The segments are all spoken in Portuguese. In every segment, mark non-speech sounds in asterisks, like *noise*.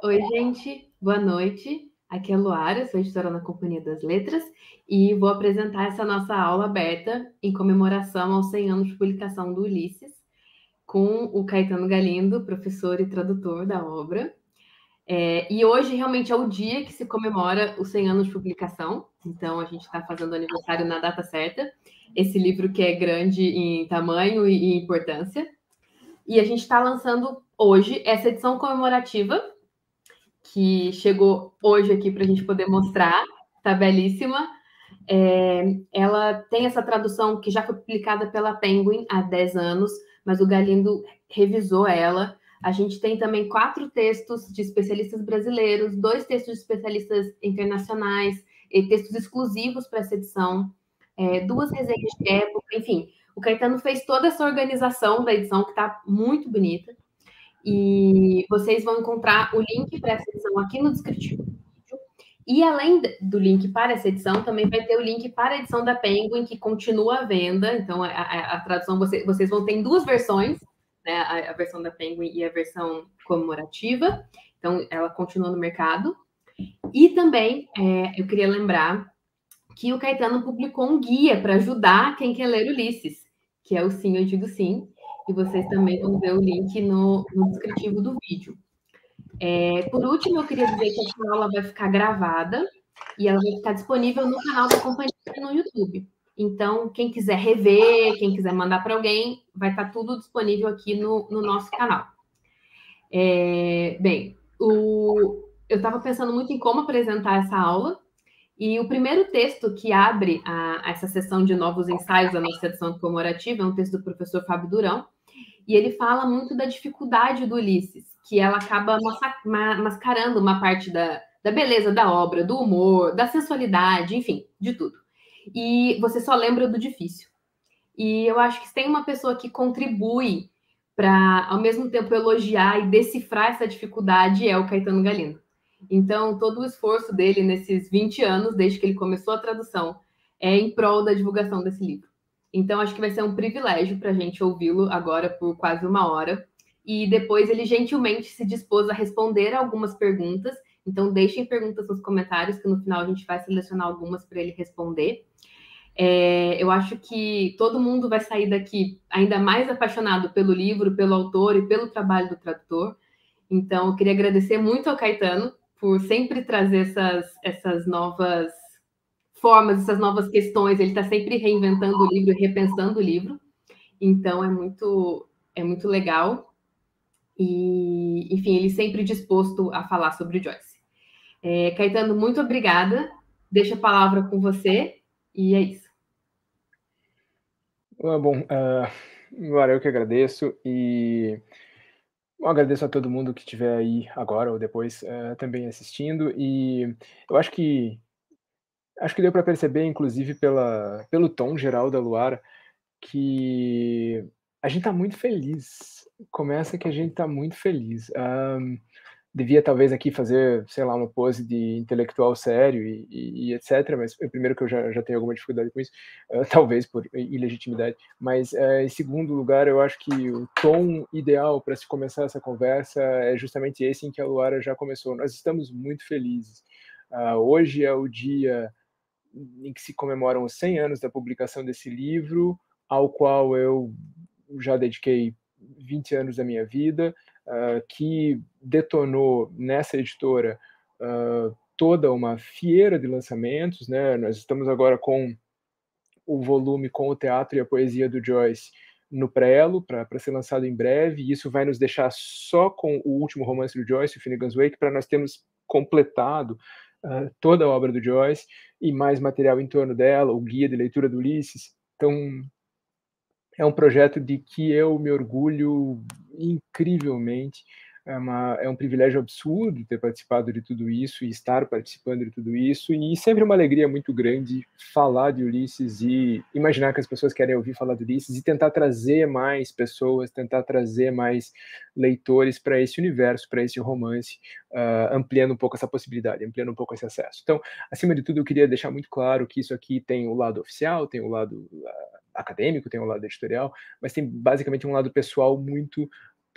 Oi, gente, boa noite. Aqui é a Luara, sou editora na Companhia das Letras e vou apresentar essa nossa aula aberta em comemoração aos 100 anos de publicação do Ulisses, com o Caetano Galindo, professor e tradutor da obra. É, e hoje realmente é o dia que se comemora os 100 anos de publicação, então a gente está fazendo aniversário na data certa. Esse livro que é grande em tamanho e, e importância. E a gente está lançando hoje essa edição comemorativa que chegou hoje aqui para a gente poder mostrar, tá belíssima. É, ela tem essa tradução que já foi publicada pela Penguin há 10 anos, mas o Galindo revisou ela. A gente tem também quatro textos de especialistas brasileiros, dois textos de especialistas internacionais, e textos exclusivos para essa edição, é, duas resenhas de época, enfim. O Caetano fez toda essa organização da edição, que está muito bonita. E vocês vão encontrar o link para essa edição aqui no descritivo E além do link para essa edição, também vai ter o link para a edição da Penguin, que continua à venda. Então, a, a, a tradução, você, vocês vão ter duas versões, né? A, a versão da Penguin e a versão comemorativa. Então, ela continua no mercado. E também, é, eu queria lembrar que o Caetano publicou um guia para ajudar quem quer ler Ulisses, que é o Sim, Eu Digo Sim, e vocês também vão ver o link no, no descritivo do vídeo. É, por último, eu queria dizer que essa aula vai ficar gravada e ela vai ficar disponível no canal da companhia no YouTube. Então, quem quiser rever, quem quiser mandar para alguém, vai estar tá tudo disponível aqui no, no nosso canal. É, bem, o, eu estava pensando muito em como apresentar essa aula, e o primeiro texto que abre a, a essa sessão de novos ensaios da nossa edição comemorativa é um texto do professor Fábio Durão, e ele fala muito da dificuldade do Ulisses, que ela acaba mascarando uma parte da, da beleza da obra, do humor, da sensualidade, enfim, de tudo. E você só lembra do difícil. E eu acho que se tem uma pessoa que contribui para, ao mesmo tempo, elogiar e decifrar essa dificuldade, é o Caetano Galindo. Então, todo o esforço dele nesses 20 anos, desde que ele começou a tradução, é em prol da divulgação desse livro. Então, acho que vai ser um privilégio para a gente ouvi-lo agora por quase uma hora. E depois ele gentilmente se dispôs a responder algumas perguntas. Então, deixem perguntas nos comentários, que no final a gente vai selecionar algumas para ele responder. É, eu acho que todo mundo vai sair daqui ainda mais apaixonado pelo livro, pelo autor e pelo trabalho do tradutor. Então, eu queria agradecer muito ao Caetano por sempre trazer essas, essas novas formas, essas novas questões. Ele está sempre reinventando o livro, repensando o livro. Então é muito é muito legal. E enfim, ele sempre disposto a falar sobre Joyce. É, Caetano, muito obrigada. Deixa a palavra com você e é isso. Ah, bom, uh, agora eu que agradeço e Bom, agradeço a todo mundo que estiver aí agora ou depois uh, também assistindo. E eu acho que acho que deu para perceber, inclusive, pela, pelo tom geral da Luara, que a gente está muito feliz. Começa que a gente está muito feliz. Um, devia talvez aqui fazer, sei lá, uma pose de intelectual sério e, e, e etc. Mas primeiro que eu já, já tenho alguma dificuldade com isso, uh, *laughs* talvez por ilegitimidade. Mas uh, em segundo lugar, eu acho que o tom ideal para se começar essa conversa é justamente esse em que a Luara já começou. Nós estamos muito felizes. Uh, hoje é o dia em que se comemoram os 100 anos da publicação desse livro, ao qual eu já dediquei 20 anos da minha vida, uh, que detonou nessa editora uh, toda uma fieira de lançamentos. Né? Nós estamos agora com o volume com o teatro e a poesia do Joyce no Prelo, para ser lançado em breve, e isso vai nos deixar só com o último romance do Joyce, o Finnegan's Wake, para nós termos completado ah, toda a obra do Joyce e mais material em torno dela, o guia de leitura do Ulisses. Então, é um projeto de que eu me orgulho incrivelmente é, uma, é um privilégio absurdo ter participado de tudo isso e estar participando de tudo isso. E sempre é uma alegria muito grande falar de Ulisses e imaginar que as pessoas querem ouvir falar de Ulisses e tentar trazer mais pessoas, tentar trazer mais leitores para esse universo, para esse romance, uh, ampliando um pouco essa possibilidade, ampliando um pouco esse acesso. Então, acima de tudo, eu queria deixar muito claro que isso aqui tem o lado oficial, tem o lado. Uh, acadêmico, tem um lado editorial, mas tem basicamente um lado pessoal muito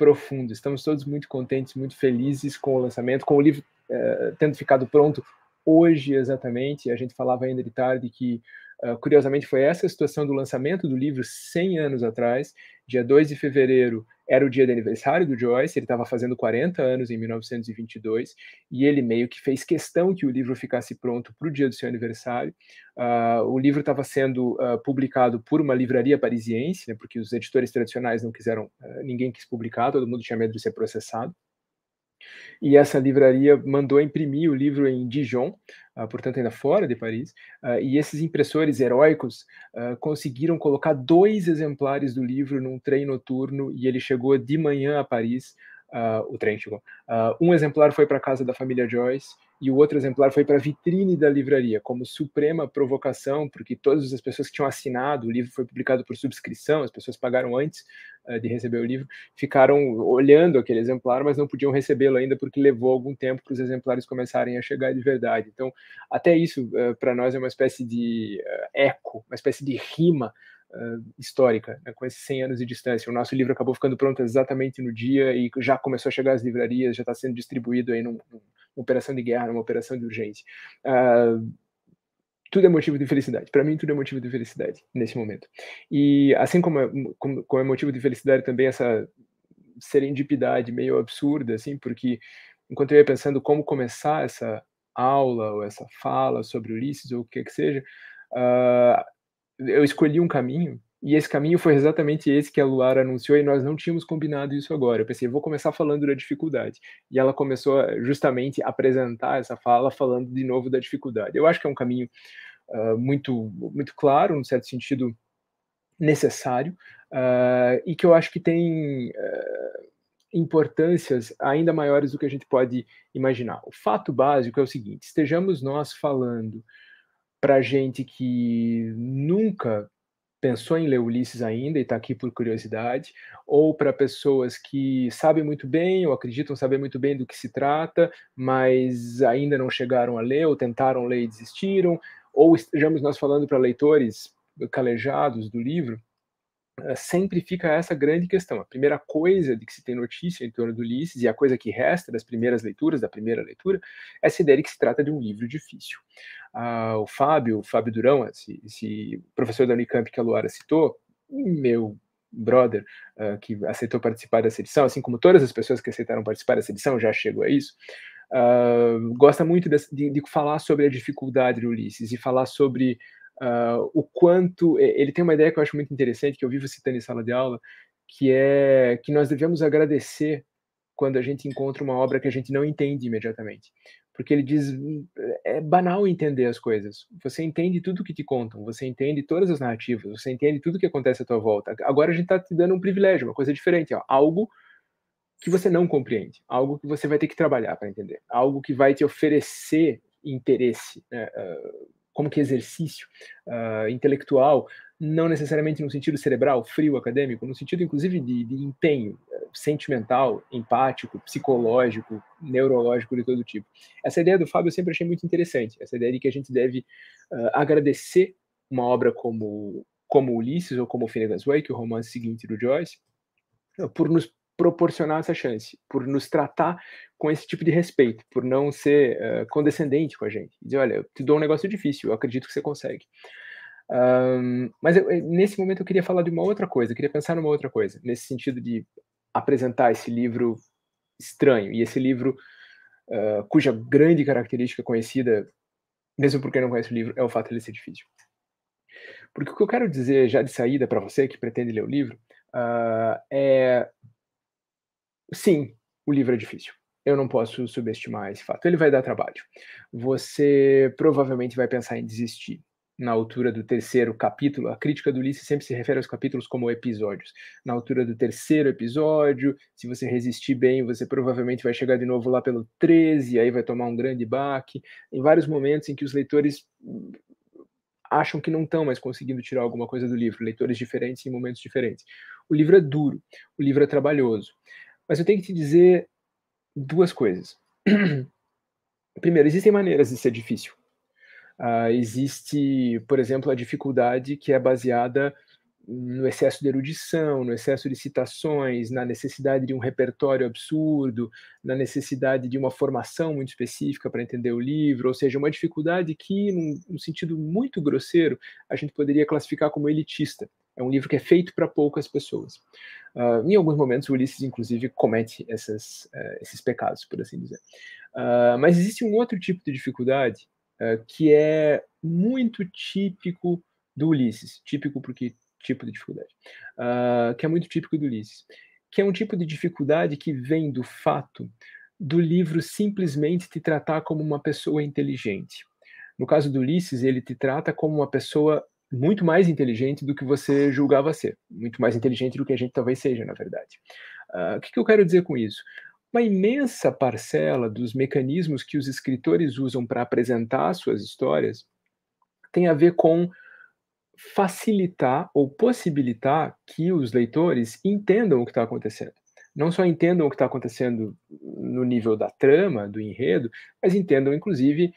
profundo. Estamos todos muito contentes, muito felizes com o lançamento, com o livro eh, tendo ficado pronto hoje exatamente. A gente falava ainda de tarde que ah, curiosamente, foi essa a situação do lançamento do livro 100 anos atrás. Dia 2 de fevereiro era o dia de aniversário do Joyce, ele estava fazendo 40 anos em 1922, e ele meio que fez questão que o livro ficasse pronto para o dia do seu aniversário. Uh, o livro estava sendo uh, publicado por uma livraria parisiense, né, porque os editores tradicionais não quiseram, ninguém quis publicar, todo mundo tinha medo de ser processado. E essa livraria mandou imprimir o livro em Dijon, uh, portanto, ainda fora de Paris. Uh, e esses impressores heróicos uh, conseguiram colocar dois exemplares do livro num trem noturno e ele chegou de manhã a Paris. o trem chegou. um exemplar foi para a casa da família Joyce e o outro exemplar foi para a vitrine da livraria, como suprema provocação, porque todas as pessoas que tinham assinado, o livro foi publicado por subscrição, as pessoas pagaram antes, eh, de receber o livro, ficaram olhando aquele exemplar, mas não podiam recebê-lo ainda porque levou algum tempo para os exemplares começarem a chegar de verdade. Então, até isso eh, para nós é uma espécie de eh, eco, uma espécie de rima Uh, histórica, né, com esses 100 anos de distância. O nosso livro acabou ficando pronto exatamente no dia e já começou a chegar às livrarias, já está sendo distribuído aí numa operação de guerra, numa operação de urgência. Uh, tudo é motivo de felicidade. Para mim, tudo é motivo de felicidade nesse momento. E assim como é, como, como é motivo de felicidade também essa serendipidade meio absurda, assim, porque enquanto eu ia pensando como começar essa aula ou essa fala sobre Ulisses ou o que que seja, uh, eu escolhi um caminho e esse caminho foi exatamente esse que a Luara anunciou e nós não tínhamos combinado isso agora. Eu pensei, vou começar falando da dificuldade. E ela começou justamente a apresentar essa fala falando de novo da dificuldade. Eu acho que é um caminho uh, muito, muito claro, num certo sentido necessário, uh, e que eu acho que tem uh, importâncias ainda maiores do que a gente pode imaginar. O fato básico é o seguinte: estejamos nós falando para gente que nunca pensou em ler Ulisses ainda e está aqui por curiosidade, ou para pessoas que sabem muito bem ou acreditam saber muito bem do que se trata, mas ainda não chegaram a ler ou tentaram ler e desistiram, ou estejamos nós falando para leitores calejados do livro, eh, sempre fica essa grande questão. A primeira coisa de que se tem notícia em torno do Ulisses e a coisa que resta das primeiras leituras, da primeira leitura, é essa ideia de que se trata de um livro difícil. Ah, o Fábio, o Fábio Durão, esse, esse, professor da Unicamp que a Luara citou, meu brother uh, que aceitou participar dessa edição, assim como todas as pessoas que aceitaram participar dessa edição, já chegou a isso, uh, gosta muito de, de, de, falar sobre a dificuldade do Ulisses e falar sobre uh, o quanto. Ele tem uma ideia que eu acho muito interessante, que eu vivo citando em sala de aula, que é que nós devemos agradecer quando a gente encontra uma obra que a gente não entende imediatamente. Porque ele diz, hum, é banal entender as coisas. Você entende tudo o que te contam, você entende todas as narrativas, você entende tudo o que acontece à tua volta. Agora a gente está te dando um privilégio, uma coisa diferente, ó, algo que você não compreende, algo que você vai ter que trabalhar para entender, algo que vai te oferecer interesse, né, uh, como que exercício uh, intelectual, não necessariamente no sentido cerebral, frio, acadêmico, no sentido inclusive de, de empenho eh, sentimental, empático, psicológico, neurológico de todo tipo. Essa ideia do Fábio eu sempre achei muito interessante, essa ideia de que a gente deve uh, agradecer uma obra como como Ulisses ou como Finnegan's Wake, o romance seguinte do Joyce, por nos proporcionar essa chance, por nos tratar com esse tipo de respeito, por não ser uh, condescendente com a gente. Dizer, olha, eu te dou um negócio difícil, eu acredito que você consegue. Um, mas eu, eh, nesse momento eu queria falar de uma outra coisa, eu queria pensar numa outra coisa, nesse sentido de apresentar esse livro estranho e esse livro uh, cuja grande característica conhecida, mesmo porque não conhece o livro, é o fato de ele ser difícil. Porque o que eu quero dizer já de saída para você que pretende ler o livro uh, é sim, o livro é difícil. Eu não posso subestimar esse fato. Ele vai dar trabalho. Você provavelmente vai pensar em desistir na altura do terceiro capítulo. A crítica do Ulisses sempre se refere aos capítulos como episódios. Na altura do terceiro episódio, se você resistir bem, você provavelmente vai chegar de novo lá pelo 13, aí vai tomar um grande baque. Em vários momentos em que os leitores hum, acham que não estão mais conseguindo tirar alguma coisa do livro, leitores diferentes em momentos diferentes. O livro é duro, o livro é trabalhoso. Mas eu tenho que te dizer duas coisas. *clears throat* Primeiro, existem maneiras de ser difícil. Uh, existe, por exemplo, a dificuldade que é baseada no excesso de erudição, no excesso de citações, na necessidade de um repertório absurdo, na necessidade de uma formação muito específica para entender o livro, ou seja, uma dificuldade que, num, num sentido muito grosseiro, a gente poderia classificar como elitista. É um livro que é feito para poucas pessoas. Uh, em alguns momentos, Ulisses, inclusive, comete essas, uh, esses pecados, por assim dizer. Uh, mas existe um outro tipo de dificuldade ah, que é muito típico do Ulisses, típico porque tipo de dificuldade, que é muito típico do Ulisses, que é um tipo de dificuldade que vem do fato do livro simplesmente te tratar como uma pessoa inteligente. No caso do Ulisses, ele te trata como uma pessoa muito mais inteligente do que você julgava ser, muito mais inteligente do que a gente talvez seja, na verdade. Uh, o que, que eu quero dizer com isso? Uma imensa parcela dos mecanismos que os escritores usam para apresentar suas histórias tem a ver com facilitar ou possibilitar que os leitores entendam o que está acontecendo. Não só entendam o que está acontecendo no nível da trama, do enredo, mas entendam, inclusive,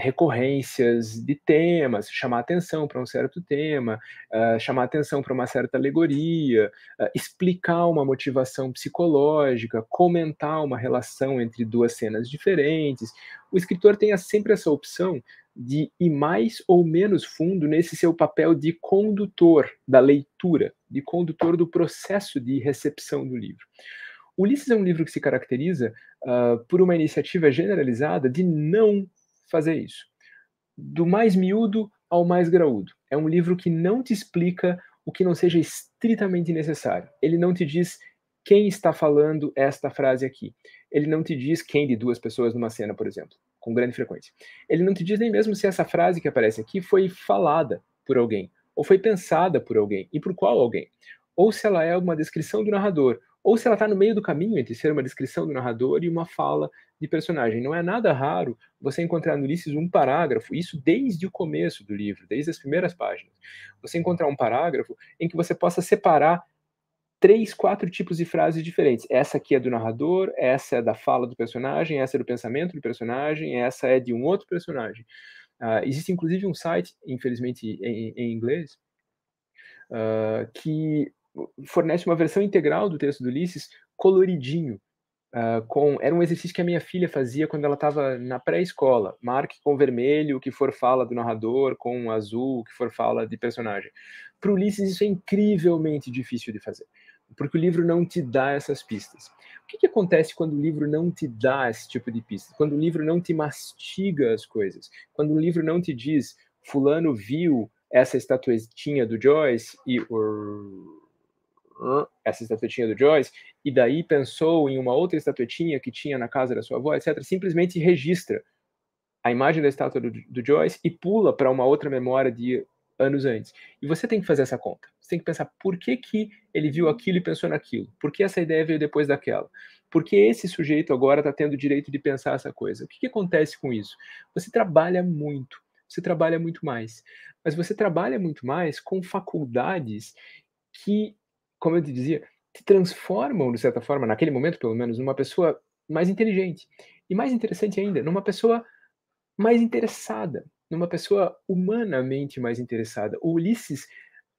recorrências de temas, chamar atenção para um certo tema, uh, chamar atenção para uma certa alegoria, uh, explicar uma motivação psicológica, comentar uma relação entre duas cenas diferentes. O escritor tenha sempre essa opção de ir mais ou menos fundo nesse seu papel de condutor da leitura, de condutor do processo de recepção do livro. Ulisses é um livro que se caracteriza uh, por uma iniciativa generalizada de não fazer isso. Do mais miúdo ao mais graúdo. É um livro que não te explica o que não seja estritamente necessário. Ele não te diz quem está falando esta frase aqui. Ele não te diz quem de duas pessoas numa cena, por exemplo, com grande frequência. Ele não te diz nem mesmo se essa frase que aparece aqui foi falada por alguém, ou foi pensada por alguém, e por qual alguém. Ou se ela é uma descrição do narrador, ou se ela está no meio do caminho entre ser uma descrição do narrador e uma fala de personagem. Não é nada raro você encontrar no Ulisses um parágrafo, isso desde o começo do livro, desde as primeiras páginas. Você encontrar um parágrafo em que você possa separar três, quatro tipos de frases diferentes. Essa aqui é do narrador, essa é da fala do personagem, essa é do pensamento do personagem, essa é de um outro personagem. Uh, existe inclusive um site, infelizmente em, em inglês, uh, que fornece uma versão integral do texto do Ulisses coloridinho. Uh, com, era um exercício que a minha filha fazia quando ela estava na pré-escola. Marque com vermelho o que for fala do narrador, com azul o que for fala de personagem. Para o Ulisses isso é incrivelmente difícil de fazer, porque o livro não te dá essas pistas. O que, que acontece quando o livro não te dá esse tipo de pista? Quando o livro não te mastiga as coisas? Quando o livro não te diz fulano viu essa estatuetinha do Joyce e... Or essa estatuetinha do Joyce, e daí pensou em uma outra estatuetinha que tinha na casa da sua avó, etc., simplesmente registra a imagem da estátua do, do Joyce e pula para uma outra memória de anos antes. E você tem que fazer essa conta. Você tem que pensar por que, que ele viu aquilo e pensou naquilo. Por que essa ideia veio depois daquela? Por que esse sujeito agora está tendo o direito de pensar essa coisa? O que, que acontece com isso? Você trabalha muito. Você trabalha muito mais. Mas você trabalha muito mais com faculdades que como eu te dizia, te transformam, de certa forma, naquele momento, pelo menos, numa pessoa mais inteligente. E mais interessante ainda, numa pessoa mais interessada, numa pessoa humanamente mais interessada. O Ulisses,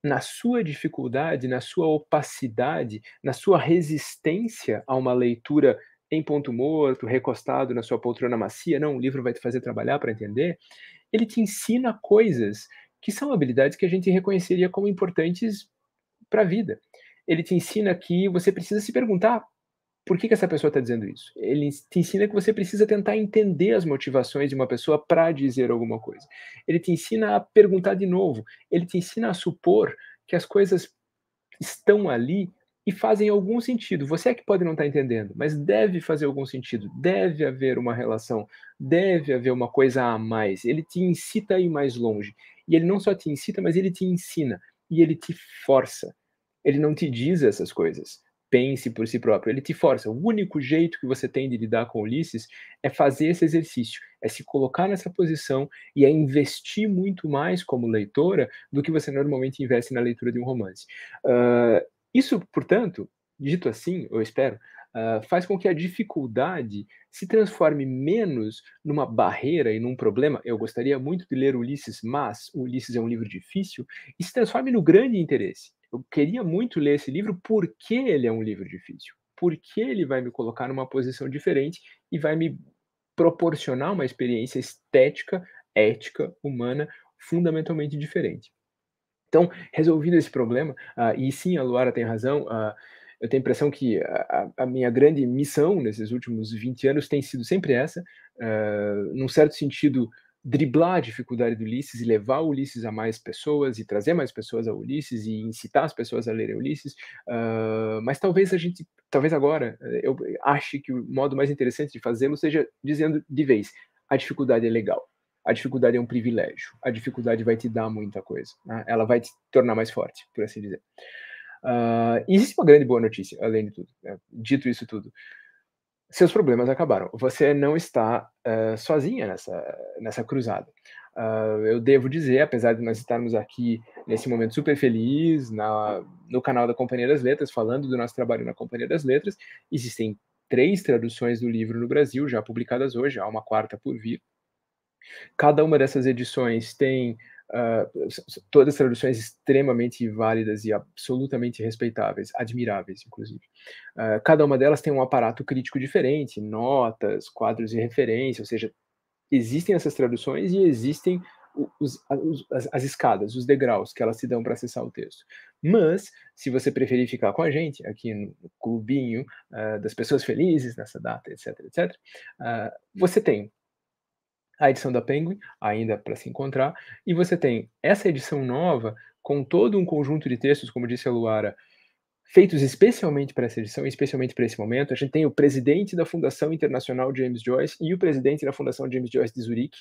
na sua dificuldade, na sua opacidade, na sua resistência a uma leitura em ponto morto, recostado na sua poltrona macia, não, o livro vai te fazer trabalhar para entender, ele te ensina coisas que são habilidades que a gente reconheceria como importantes para a vida ele te ensina que você precisa se perguntar por que, que essa pessoa está dizendo isso. Ele te ensina que você precisa tentar entender as motivações de uma pessoa para dizer alguma coisa. Ele te ensina a perguntar de novo. Ele te ensina a supor que as coisas estão ali e fazem algum sentido. Você é que pode não estar tá entendendo, mas deve fazer algum sentido, deve haver uma relação, deve haver uma coisa a mais. Ele te incita a ir mais longe. E ele não só te incita, mas ele te ensina e ele te força. Ele não te diz essas coisas. Pense por si próprio. Ele te força. O único jeito que você tem de lidar com Ulisses é fazer esse exercício, é se colocar nessa posição e é investir muito mais como leitora do que você normalmente investe na leitura de um romance. Uh, isso, portanto, dito assim, eu espero, Uh, faz com que a dificuldade se transforme menos numa barreira e num problema. Eu gostaria muito de ler Ulisses, mas Ulisses é um livro difícil, e se transforme no grande interesse eu queria muito ler esse livro porque ele é um livro difícil, porque ele vai me colocar numa posição diferente e vai me proporcionar uma experiência estética, ética, humana fundamentalmente diferente. Então, resolvido esse problema, uh, e sim, a Luara tem razão, uh, eu tenho a impressão que a, a, minha grande missão nesses últimos 20 anos tem sido sempre essa, uh, num certo sentido driblar a dificuldade do Ulisses e levar o Ulisses a mais pessoas e trazer mais pessoas ao Ulisses e incitar as pessoas a lerem Ulisses. Uh, mas talvez a gente, talvez agora, eh, eu ache que o modo mais interessante de fazê-lo seja dizendo de vez: a dificuldade é legal. A dificuldade é um privilégio. A dificuldade vai te dar muita coisa. Né? Ela vai te tornar mais forte, por assim dizer. Uh, existe uma grande boa notícia, além de tudo. Né? Dito isso tudo, seus problemas acabaram. Você não está uh, sozinha nessa, nessa cruzada. Uh, eu devo dizer, apesar de nós estarmos aqui nesse momento super feliz, na, no canal da Companhia das Letras, falando do nosso trabalho na Companhia das Letras, existem três traduções do livro no Brasil, já publicadas hoje, há uma quarta por vir. Cada uma dessas edições tem ah, todas todas traduções extremamente válidas e absolutamente respeitáveis, admiráveis, inclusive. Uh, cada uma delas tem um aparato crítico diferente, notas, quadros de referência, ou seja, existem essas traduções e existem os, as, as, escadas, os degraus que elas se dão para acessar o texto. Mas, se você preferir ficar com a gente aqui no clubinho uh, das pessoas felizes nessa data, etc, etc, você tem a edição da Penguin, ainda para se encontrar, e você tem essa edição nova com todo um conjunto de textos, como disse a Luara, feitos especialmente para essa edição, especialmente para esse momento. A gente tem o presidente da Fundação Internacional James Joyce e o presidente da Fundação James Joyce de Zurique,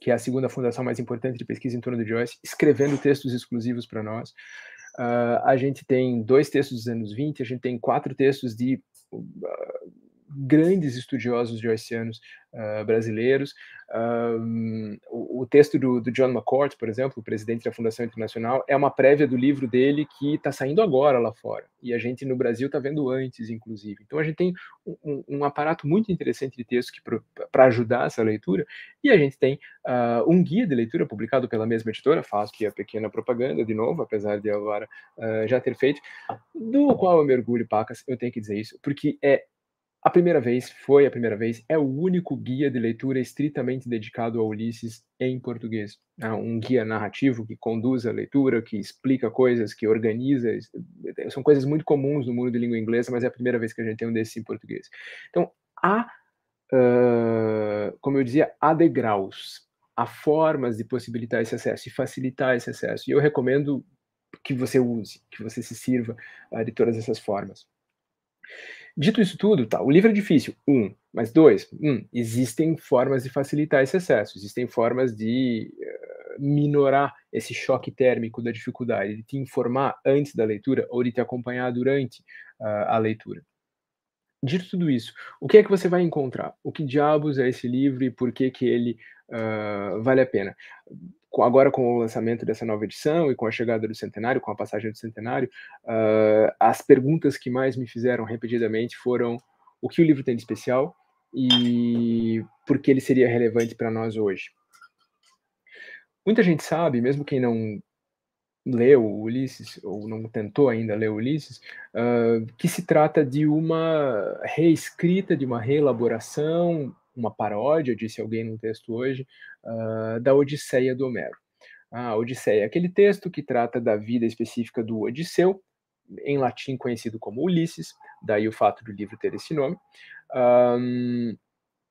que é a segunda fundação mais importante de pesquisa em torno de Joyce, escrevendo textos exclusivos para nós. Uh, a gente tem dois textos dos anos 20, a gente tem quatro textos de uh, grandes estudiosos joyceanos uh, ah, brasileiros. Um, ah, o, o, texto do, do, John McCourt, por exemplo, o presidente da Fundação Internacional, é uma prévia do livro dele que está saindo agora lá fora. E a gente no Brasil está vendo antes, inclusive. Então a gente tem um, um aparato muito interessante de texto para ajudar essa leitura. E a gente tem uh, um guia de leitura publicado pela mesma editora, faço aqui é a pequena propaganda de novo, apesar de agora uh, já ter feito, do qual eu mergulho, Pacas, eu tenho que dizer isso, porque é a primeira vez foi a primeira vez, é o único guia de leitura estritamente dedicado a Ulisses em português. É um guia narrativo que conduz a leitura, que explica coisas, que organiza. Eh, são coisas muito comuns no mundo de língua inglesa, mas é a primeira vez que a gente tem um desses em português. Então, há, uh, como eu dizia, há degraus, há formas de possibilitar esse acesso de facilitar esse acesso. E eu recomendo que você use, que você se sirva uh, de todas essas formas. Dito isso tudo, tá, o livro é difícil, um, mas dois, um, existem formas de facilitar esse acesso, existem formas de eh, minorar esse choque térmico da dificuldade, de te informar antes da leitura ou de te acompanhar durante uh, a leitura. Dito tudo isso, o que é que você vai encontrar? O que diabos é esse livro e por que que ele uh, vale a pena? agora com o lançamento dessa nova edição e com a chegada do centenário, com a passagem do centenário, uh, as perguntas que mais me fizeram repetidamente foram o que o livro tem de especial e por que ele seria relevante para nós hoje. Muita gente sabe, mesmo quem não leu Ulisses, ou não tentou ainda ler Ulisses, uh, que se trata de uma reescrita, de uma reelaboração uma paródia, disse alguém num texto hoje, uh, da Odisseia do Homero. A Odisseia é aquele texto que trata da vida específica do Odisseu, em latim conhecido como Ulisses, daí o fato do livro ter esse nome. Um,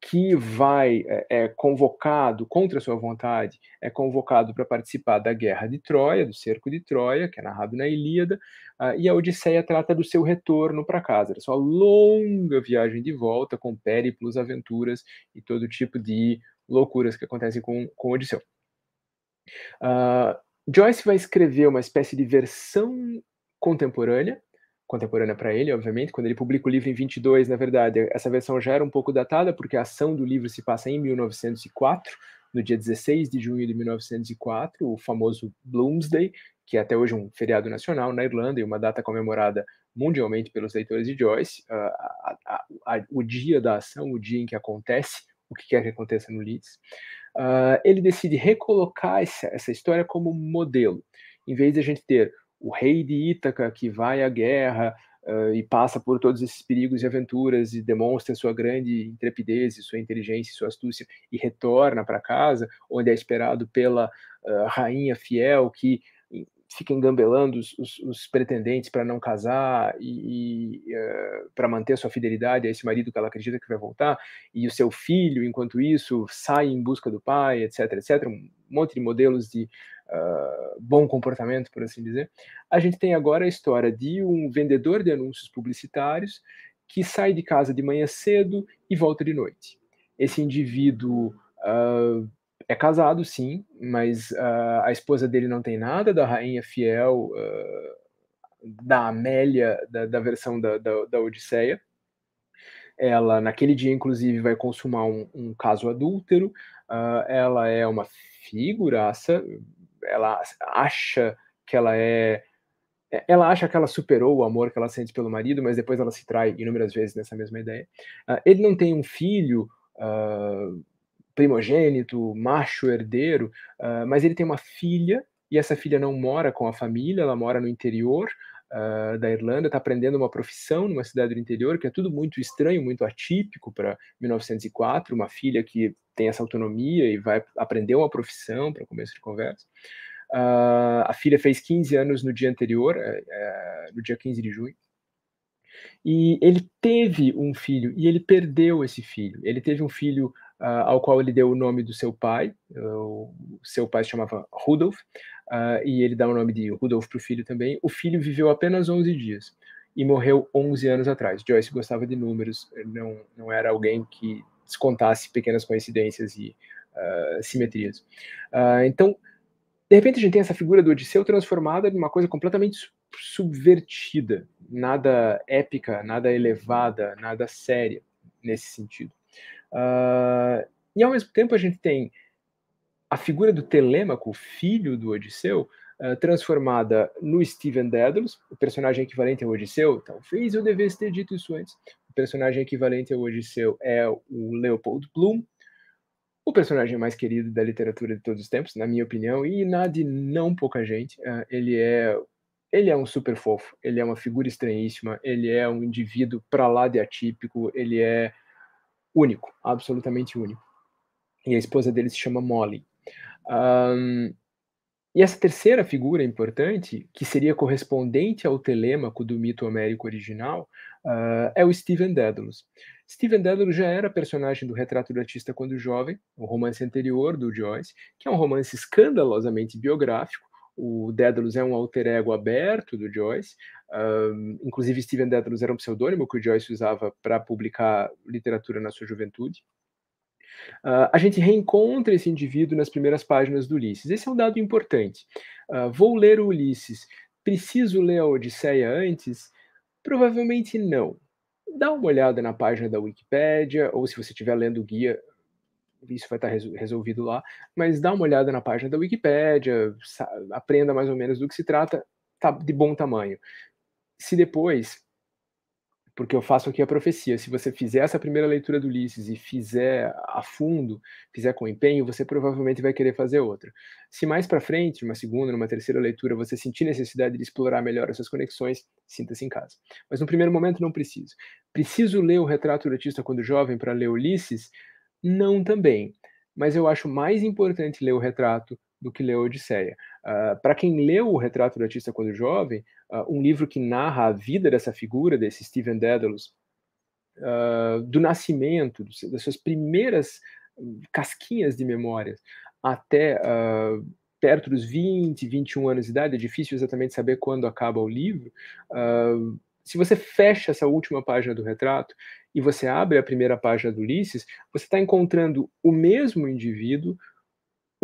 que vai é, é convocado contra sua vontade, é convocado para participar da guerra de Troia, do cerco de Troia, que é narrado na Ilíada, uh, e a Odisseia trata do seu retorno para casa, da sua longa viagem de volta com périplos, aventuras e todo tipo de loucuras que acontecem com, com Odisseu. Uh, Joyce vai escrever uma espécie de versão contemporânea contemporânea para ele, obviamente, quando ele publica o livro em 22, na verdade, essa versão já era um pouco datada, porque a ação do livro se passa em 1904, no dia 16 de junho de 1904, o famoso Bloomsday, que é até hoje um feriado nacional na Irlanda e uma data comemorada mundialmente pelos leitores de Joyce, uh, a, a, a, o dia da ação, o dia em que acontece o que quer que aconteça no Leeds, uh, ele decide recolocar essa, essa história como modelo. Em vez de a gente ter o rei de Ítaca que vai à guerra uh, e passa por todos esses perigos e aventuras e demonstra sua grande intrepidez, sua inteligência, sua astúcia e retorna para casa, onde é esperado pela uh, rainha fiel que fica engambelando os, os, os pretendentes para não casar e, e uh, para manter sua fidelidade a esse marido que ela acredita que vai voltar e o seu filho enquanto isso sai em busca do pai etc etc um monte de modelos de ah, bom comportamento, por assim dizer. A gente tem agora a história de um vendedor de anúncios publicitários que sai de casa de manhã cedo e volta de noite. Esse indivíduo uh, é casado, sim, mas uh, a esposa dele não tem nada da rainha fiel, da Amélia, da, da versão da, da, da Odisseia ela naquele dia inclusive vai consumar um, um caso adúltero uh, ela é uma figuraça ela acha que ela é, é ela acha que ela superou o amor que ela sente pelo marido, mas depois ela se trai inúmeras vezes nessa mesma ideia. Uh, ele não tem um filho uh, primogênito, macho, herdeiro, uh, mas ele tem uma filha, e essa filha não mora com a família, ela mora no interior, ah, da Irlanda, está aprendendo uma profissão numa cidade do interior, que é tudo muito estranho, muito atípico para 1904, uma filha que tem essa autonomia e vai aprender uma profissão para começo de conversa. Uh, a filha fez 15 anos no dia anterior, eh, eh, no dia 15 de junho. E ele teve um filho e ele perdeu esse filho. Ele teve um filho Uh, ao qual ele deu o nome do seu pai. Uh, o seu pai se chamava Rudolf uh, e ele dá o nome de Rudolf para o filho também. O filho viveu apenas 11 dias e morreu 11 anos atrás. Joyce gostava de números, não, não era alguém que descontasse pequenas coincidências e uh, simetrias. Uh, então, de repente, a gente tem essa figura do Odisseu transformada numa coisa completamente subvertida, nada épica, nada elevada, nada séria nesse sentido. Uh, e ao mesmo tempo, a gente tem a figura do Telêmaco, filho do Odisseu, uh, transformada no Steven Dedalus, o personagem equivalente ao Odisseu, talvez então, eu devesse ter dito isso antes. O personagem equivalente ao Odisseu é o Leopold Bloom, o personagem mais querido da literatura de todos os tempos, na minha opinião, e na de não pouca gente. Uh, ele é ele é um super fofo, ele é uma figura estranhíssima, ele é um indivíduo para lá de atípico, ele é único, absolutamente único. E a esposa dele se chama Molly um, e essa terceira figura importante, que seria correspondente ao Telêmaco do mito homérico original, uh, é o Stephen Dedalus. Stephen Dedalus já era personagem do Retrato do Artista quando jovem, o romance anterior do Joyce, que é um romance escandalosamente biográfico. O Dedalus é um alter ego aberto do Joyce. inclusive, Stephen Dedalus era um pseudônimo que o Joyce usava para publicar literatura na sua juventude. Uh, a gente reencontra esse indivíduo nas primeiras páginas do Ulisses. Esse é um dado importante. Uh, vou ler o Ulisses. Preciso ler a Odisseia antes? Provavelmente não. Dá uma olhada na página da Wikipédia, ou se você estiver lendo o guia, isso vai estar resolvido lá, mas dá uma olhada na página da Wikipédia, aprenda mais ou menos do que se trata, tá de bom tamanho. Se depois porque eu faço aqui a profecia. Se você fizer essa primeira leitura do Ulisses e fizer a fundo, fizer com empenho, você provavelmente vai querer fazer outra. Se mais para frente, numa segunda, numa terceira leitura, você sentir necessidade de explorar melhor essas conexões, sinta-se em casa. Mas no primeiro momento não preciso. Preciso ler o retrato do artista quando jovem para ler Ulisses? Não também. Mas eu acho mais importante ler o retrato do que ler a Odisseia. Ah, para quem leu o Retrato do Artista quando jovem, uh, um livro que narra a vida dessa figura, desse Steven Dedalus, uh, do nascimento, das suas primeiras hum, casquinhas de memórias, até perto dos 20, 21 anos de idade, é difícil exatamente saber quando acaba o livro. se você fecha essa última página do retrato e você abre a primeira página do Ulisses, você está encontrando o mesmo indivíduo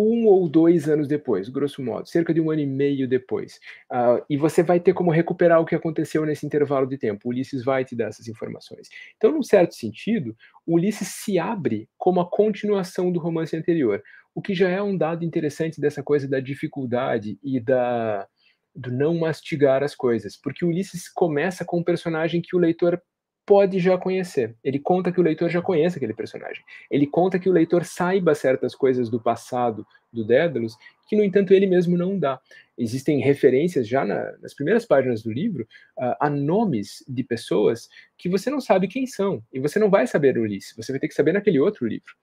um ou dois anos depois, grosso modo, cerca de um ano e meio depois. Uh, e você vai ter como recuperar o que aconteceu nesse intervalo de tempo. O Ulisses vai te dar essas informações. Então, num certo sentido, Ulisses se abre como a continuação do romance anterior, o que já é um dado interessante dessa coisa da dificuldade e da do não mastigar as coisas, porque Ulisses começa com um personagem que o leitor pode já conhecer. Ele conta que o leitor já conhece aquele personagem. Ele conta que o leitor saiba certas coisas do passado do Dédalus, que no entanto ele mesmo não dá. Existem referências já na, nas primeiras páginas do livro uh, a nomes de pessoas que você não sabe quem são e você não vai saber Ulisses, você vai ter que saber naquele outro livro.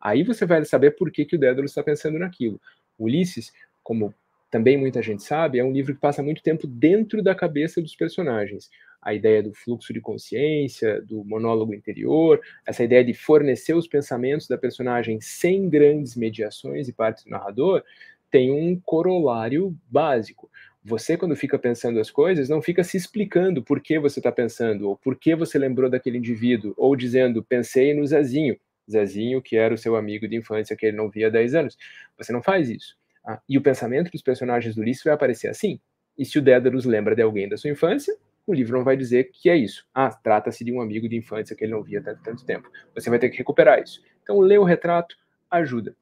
Aí você vai saber por que, que o Dédalus está pensando naquilo. Ulisses, como também muita gente sabe, é um livro que passa muito tempo dentro da cabeça dos personagens a ideia do fluxo de consciência, do monólogo interior, essa ideia de fornecer os pensamentos da personagem sem grandes mediações e parte do narrador, tem um corolário básico. Você, quando fica pensando as coisas, não fica se explicando por que você está pensando, ou por que você lembrou daquele indivíduo, ou dizendo, pensei no Zezinho. Zezinho, que era o seu amigo de infância que ele não via há 10 anos. Você não faz isso. Ah, e o pensamento dos personagens do Ulisses vai aparecer assim. E se o Dédalus lembra de alguém da sua infância, o livro não vai dizer que é isso. Ah, trata-se de um amigo de infância que ele não via há tanto tempo. Você vai ter que recuperar isso. Então, ler o retrato ajuda.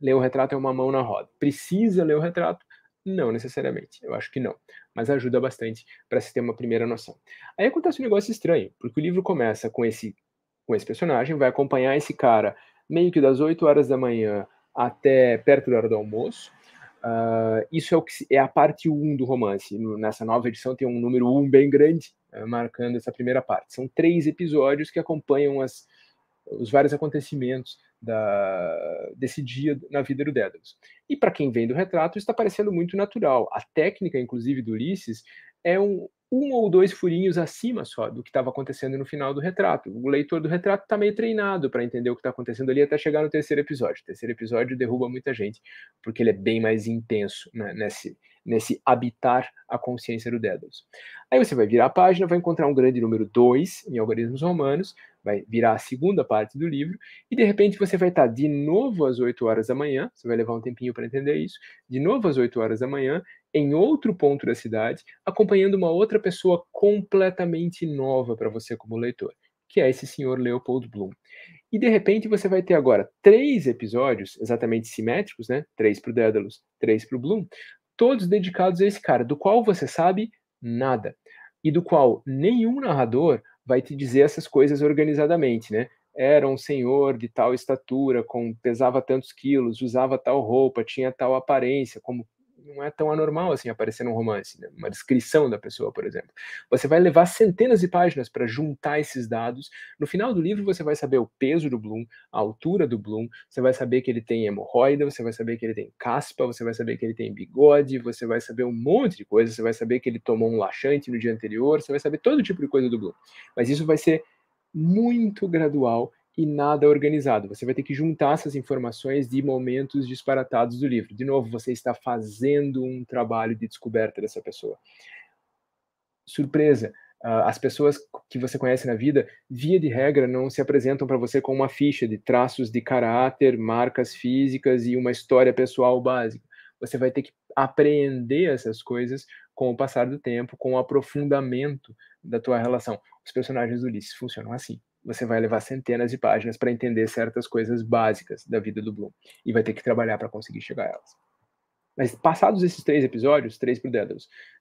Ler o retrato é uma mão na roda. Precisa ler o retrato? Não necessariamente. Eu acho que não. Mas ajuda bastante para se ter uma primeira noção. Aí acontece um negócio estranho, porque o livro começa com esse, com esse personagem, vai acompanhar esse cara meio que das 8 horas da manhã até perto da hora do almoço. Uh, isso é, o que, é a parte 1 um do romance. Nessa nova edição tem um número 1 um bem grande, uh, marcando essa primeira parte. São três episódios que acompanham as, os vários acontecimentos da, desse dia na vida do Dédalus. E para quem vem do retrato, está parecendo muito natural. A técnica, inclusive, do Ulisses é um, um ou dois furinhos acima só do que estava acontecendo no final do retrato. O leitor do retrato está meio treinado para entender o que está acontecendo ali até chegar no terceiro episódio. O terceiro episódio derruba muita gente, porque ele é bem mais intenso né, nesse, nesse habitar a consciência do Dédalus. Aí você vai virar a página, vai encontrar um grande número 2 em algarismos romanos, vai virar a segunda parte do livro, e de repente você vai estar de novo às 8 horas da manhã, você vai levar um tempinho para entender isso, de novo às 8 horas da manhã, em outro ponto da cidade, acompanhando uma outra pessoa completamente nova para você como leitor, que é esse senhor Leopold Bloom. E de repente você vai ter agora três episódios exatamente simétricos, né? Três para o Dédalus, três para o Bloom, todos dedicados a esse cara, do qual você sabe nada e do qual nenhum narrador vai te dizer essas coisas organizadamente, né? Era um senhor de tal estatura, com pesava tantos quilos, usava tal roupa, tinha tal aparência, como não é tão anormal assim aparecer num romance, né? uma descrição da pessoa, por exemplo. Você vai levar centenas de páginas para juntar esses dados. No final do livro você vai saber o peso do Bloom, a altura do Bloom, você vai saber que ele tem hemorroida, você vai saber que ele tem caspa, você vai saber que ele tem bigode, você vai saber um monte de coisa, você vai saber que ele tomou um laxante no dia anterior, você vai saber todo tipo de coisa do Bloom. Mas isso vai ser muito gradual e nada organizado. Você vai ter que juntar essas informações de momentos disparatados do livro. De novo, você está fazendo um trabalho de descoberta dessa pessoa. Surpresa! Ah, as pessoas que você conhece na vida, via de regra, não se apresentam para você com uma ficha de traços de caráter, marcas físicas e uma história pessoal básica. Você vai ter que apreender essas coisas com o passar do tempo, com o aprofundamento da tua relação. Os personagens do Ulisses funcionam assim você vai levar centenas de páginas para entender certas coisas básicas da vida do Bloom e vai ter que trabalhar para conseguir chegar a elas. Mas passados esses três episódios, três para o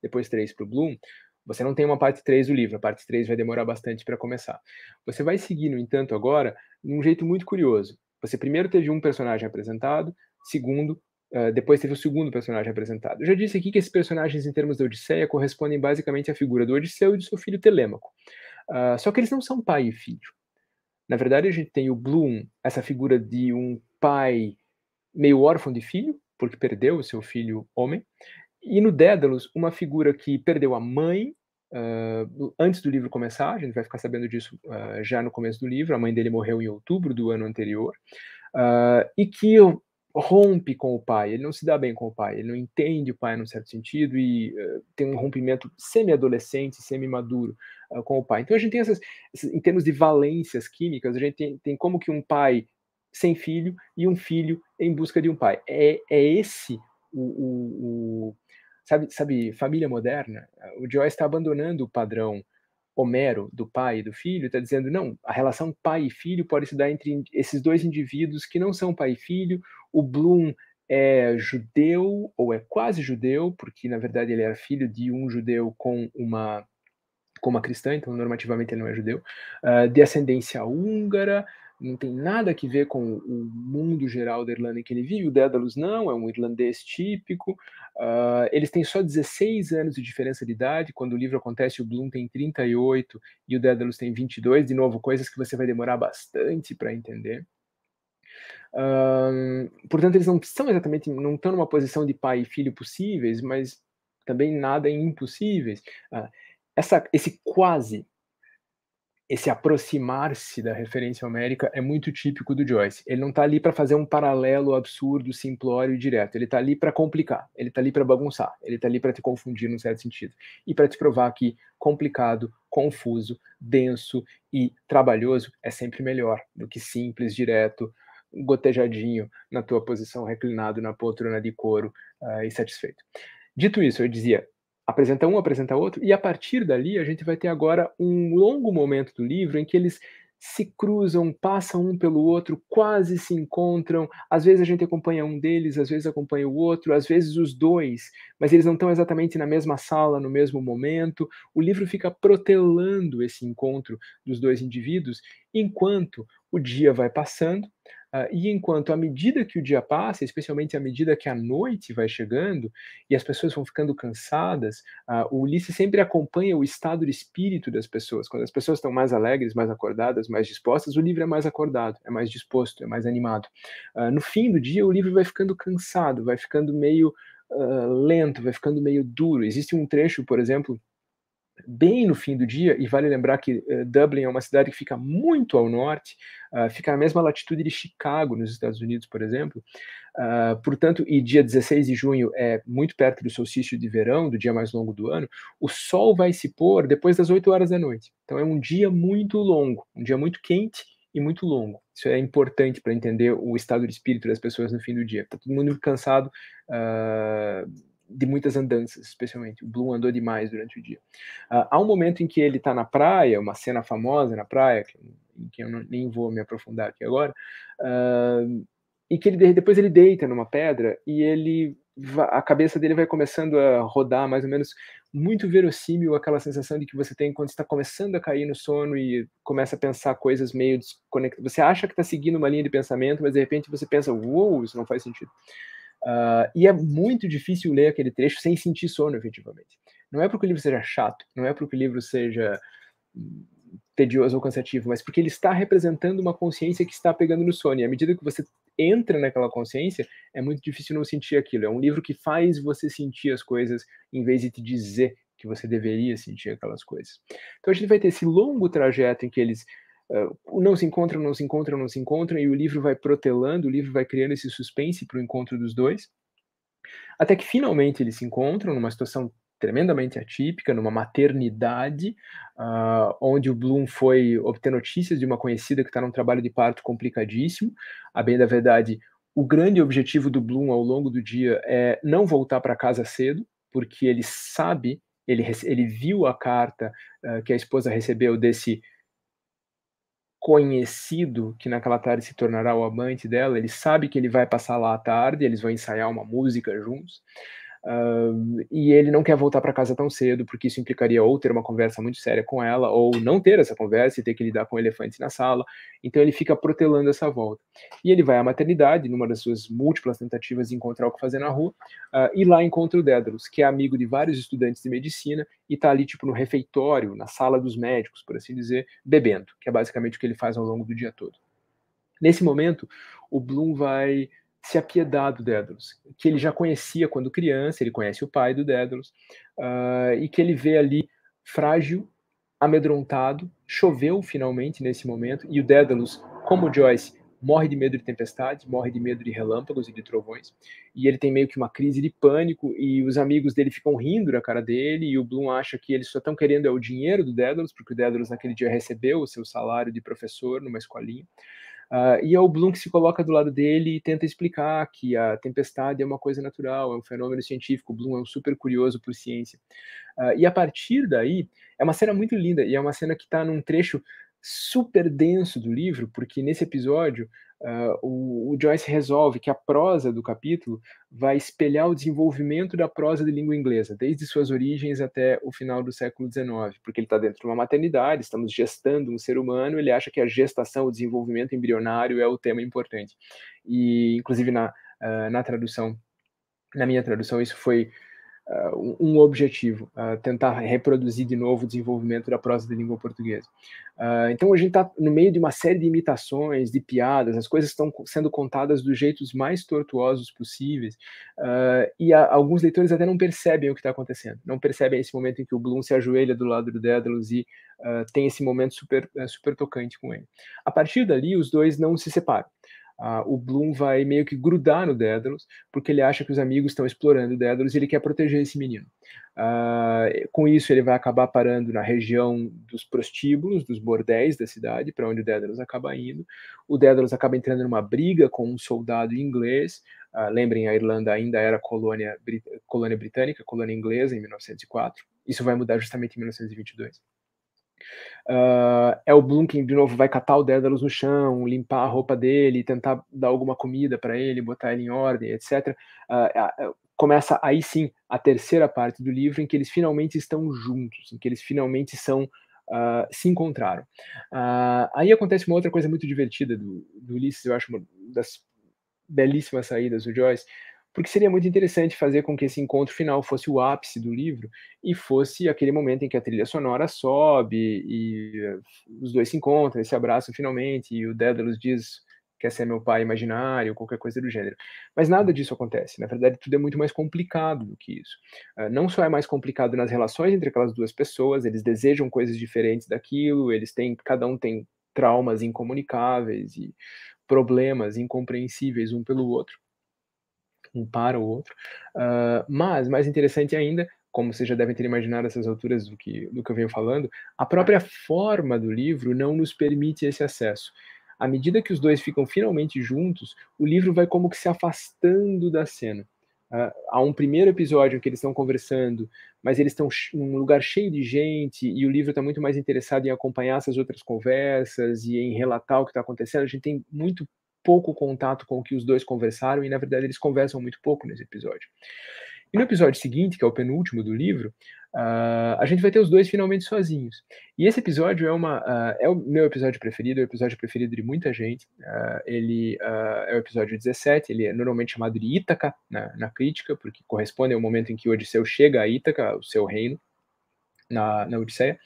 depois três para o Bloom, você não tem uma parte 3 do livro, a parte 3 vai demorar bastante para começar. Você vai seguir, no entanto, agora, num um jeito muito curioso. Você primeiro teve um personagem apresentado, segundo, uh, depois teve o segundo personagem apresentado. Eu já disse aqui que esses personagens, em termos da Odisseia, correspondem basicamente à figura do Odisseu e do seu filho Telêmaco. Uh, só que eles não são pai e filho. Na verdade, a gente tem o Bloom, essa figura de um pai meio órfão de filho, porque perdeu o seu filho homem, e no Dédalus, uma figura que perdeu a mãe uh, antes do livro começar, a gente vai ficar sabendo disso uh, já no começo do livro, a mãe dele morreu em outubro do ano anterior, uh, e que rompe com o pai, ele não se dá bem com o pai, ele não entende o pai num certo sentido e uh, tem um rompimento semi-adolescente, semi-maduro uh, com o pai. Então a gente tem essas, essas, em termos de valências químicas, a gente tem, tem, como que um pai sem filho e um filho em busca de um pai. É, é esse o, o, o sabe, sabe, família moderna. O Joyce está abandonando o padrão Homero, do pai e do filho, está dizendo, não, a relação pai e filho pode se dar entre esses dois indivíduos que não são pai e filho. O Bloom é judeu, ou é quase judeu, porque na verdade ele era filho de um judeu com uma, com uma cristã, então normativamente ele não é judeu, uh, de ascendência húngara, não tem nada que ver com o mundo geral da Irlanda em que ele vive. O Dédalus não, é um irlandês típico. Uh, eles têm só 16 anos de diferença de idade. Quando o livro acontece, o Bloom tem 38 e o Dédalus tem 22. De novo, coisas que você vai demorar bastante para entender. Uh, portanto, eles não são exatamente, não estão numa posição de pai e filho possíveis, mas também nada é impossíveis. Uh, essa, esse quase esse aproximar-se da referência homérica é muito típico do Joyce. Ele não está ali para fazer um paralelo absurdo, simplório e direto. Ele está ali para complicar, ele está ali para bagunçar, ele está ali para te confundir num certo sentido e para te provar que complicado, confuso, denso e trabalhoso é sempre melhor do que simples, direto, gotejadinho na tua posição reclinado na poltrona de couro uh, e satisfeito. Dito isso, eu dizia, apresenta um, apresenta outro, e a partir dali a gente vai ter agora um longo momento do livro em que eles se cruzam, passam um pelo outro, quase se encontram. Às vezes a gente acompanha um deles, às vezes acompanha o outro, às vezes os dois, mas eles não estão exatamente na mesma sala, no mesmo momento. O livro fica protelando esse encontro dos dois indivíduos enquanto o dia vai passando, Uh, e enquanto à medida que o dia passa, especialmente à medida que a noite vai chegando e as pessoas vão ficando cansadas, uh, o Ulisses sempre acompanha o estado de espírito das pessoas. Quando as pessoas estão mais alegres, mais acordadas, mais dispostas, o livro é mais acordado, é mais disposto, é mais animado. Uh, no fim do dia, o livro vai ficando cansado, vai ficando meio lento, vai ficando meio duro. Existe um trecho, por exemplo bem no fim do dia, e vale lembrar que uh, Dublin é uma cidade que fica muito ao norte, uh, fica na mesma latitude de Chicago, nos Estados Unidos, por exemplo. Uh, portanto, e dia 16 de junho é muito perto do solstício de verão, do dia mais longo do ano, o sol vai se pôr depois das 8 horas da noite. Então é um dia muito longo, um dia muito quente e muito longo. Isso é importante para entender o estado de espírito das pessoas no fim do dia. está todo mundo cansado ah, de muitas andanças, especialmente. O Bloom andou demais durante o dia. Uh, há um momento em que ele está na praia, uma cena famosa na praia, que, em que eu não, nem vou me aprofundar aqui agora, uh, ah, e que ele depois ele deita numa pedra e ele a cabeça dele vai começando a rodar mais ou menos muito verossímil aquela sensação de que você tem quando está começando a cair no sono e começa a pensar coisas meio desconectadas. Você acha que está seguindo uma linha de pensamento, mas de repente você pensa, uou, isso não faz sentido. Uh, e é muito difícil ler aquele trecho sem sentir sono, efetivamente. Não é porque o livro seja chato, não é porque o livro seja hum, tedioso ou cansativo, mas porque ele está representando uma consciência que está pegando no sono. E à medida que você entra naquela consciência, é muito difícil não sentir aquilo. É um livro que faz você sentir as coisas em vez de te dizer que você deveria sentir aquelas coisas. Então a gente vai ter esse longo trajeto em que eles uh, não se encontram, não se encontram, não se encontram, e o livro vai protelando, o livro vai criando esse suspense para o encontro dos dois, até que finalmente eles se encontram numa situação tremendamente atípica, numa maternidade, uh, onde o Bloom foi obter notícias de uma conhecida que está num trabalho de parto complicadíssimo. A bem da verdade, o grande objetivo do Bloom ao longo do dia é não voltar para casa cedo, porque ele sabe, ele, ele viu a carta uh, que a esposa recebeu desse conhecido que naquela tarde se tornará o amante dela, ele sabe que ele vai passar lá à tarde, eles vão ensaiar uma música juntos. Uh, e ele não quer voltar para casa tão cedo, porque isso implicaria ou ter uma conversa muito séria com ela, ou não ter essa conversa e ter que lidar com elefantes na sala. Então ele fica protelando essa volta. E ele vai à maternidade, numa das suas múltiplas tentativas de encontrar o que fazer na rua, uh, e lá encontra o Dédalus, que é amigo de vários estudantes de medicina e está ali, tipo, no refeitório, na sala dos médicos, por assim dizer, bebendo, que é basicamente o que ele faz ao longo do dia todo. Nesse momento, o Bloom vai se apiedar do Dédalus, que ele já conhecia quando criança, ele conhece o pai do Dédalus, uh, ah, e que ele vê ali frágil, amedrontado, choveu finalmente nesse momento, e o Dédalus, como Joyce, morre de medo de tempestades, morre de medo de relâmpagos e de trovões, e ele tem meio que uma crise de pânico, e os amigos dele ficam rindo da cara dele, e o Bloom acha que eles só estão querendo é o dinheiro do Dédalus, porque o Dédalus naquele dia recebeu o seu salário de professor numa escolinha, Uh, e é o Bloom que se coloca do lado dele e tenta explicar que a tempestade é uma coisa natural, é um fenômeno científico. O Bloom é um super curioso por ciência. Uh, e a partir daí, é uma cena muito linda e é uma cena que está num trecho super denso do livro, porque nesse episódio uh, o, o, Joyce resolve que a prosa do capítulo vai espelhar o desenvolvimento da prosa de língua inglesa, desde suas origens até o final do século XIX, porque ele está dentro de uma maternidade, estamos gestando um ser humano, ele acha que a gestação, o desenvolvimento embrionário é o tema importante. E, inclusive, na, uh, na tradução na minha tradução isso foi uh, um objetivo, uh, tentar reproduzir de novo o desenvolvimento da prosa da língua portuguesa. Uh, então a gente está no meio de uma série de imitações, de piadas, as coisas estão sendo contadas dos jeitos mais tortuosos possíveis, eh, e a, alguns leitores até não percebem o que está acontecendo, não percebem esse momento em que o Bloom se ajoelha do lado do Dédalus e tem esse momento super, super tocante com ele. A partir dali, os dois não se separam o Bloom vai meio que grudar no Dédalus, porque ele acha que os amigos estão explorando o Dédalus e ele quer proteger esse menino. Ah, com isso, ele vai acabar parando na região dos prostíbulos, dos bordéis da cidade, para onde o Dédalus acaba indo. O Dédalus acaba entrando numa briga com um soldado inglês. Ah, lembrem, a Irlanda ainda era colônia, colônia britânica, colônia inglesa em 1904. Isso vai mudar justamente em 1922. Uh, é o Blunkin de novo vai catar o Dédalus no chão, limpar a roupa dele, tentar dar alguma comida para ele, botar ele em ordem, etc. Uh, uh, começa aí sim a terceira parte do livro em que eles finalmente estão juntos, em que eles finalmente são ah, se encontraram. Ah, aí acontece uma outra coisa muito divertida do, do Ulisses, eu acho uma das belíssimas saídas do Joyce, porque seria muito interessante fazer com que esse encontro final fosse o ápice do livro e fosse aquele momento em que a trilha sonora sobe e eh, os dois se encontram, esse abraço finalmente e o Dédalus diz quer é ser meu pai imaginário, qualquer coisa do gênero. Mas nada disso acontece. Na verdade, tudo é muito mais complicado do que isso. Ah, não só é mais complicado nas relações entre aquelas duas pessoas, eles desejam coisas diferentes daquilo, eles têm, cada um tem traumas incomunicáveis e problemas incompreensíveis um pelo outro um para o outro. Uh, mas, mais interessante ainda, como vocês já devem ter imaginado essas alturas do que, do que eu venho falando, a própria forma do livro não nos permite esse acesso. À medida que os dois ficam finalmente juntos, o livro vai como que se afastando da cena. Uh, há um primeiro episódio em que eles estão conversando, mas eles estão num lugar cheio de gente e o livro está muito mais interessado em acompanhar essas outras conversas e em relatar o que está acontecendo. A gente tem muito pouco contato com o que os dois conversaram, e na verdade eles conversam muito pouco nesse episódio. E no episódio seguinte, que é o penúltimo do livro, uh, a gente vai ter os dois finalmente sozinhos. E esse episódio é, uma, uh, é o meu episódio preferido, é o episódio preferido de muita gente. Uh, ele é o episódio 17, ele é normalmente chamado de Ítaca na, na crítica, porque corresponde ao momento em que o Odisseu chega a Ítaca, o seu reino, na, na Odisseia.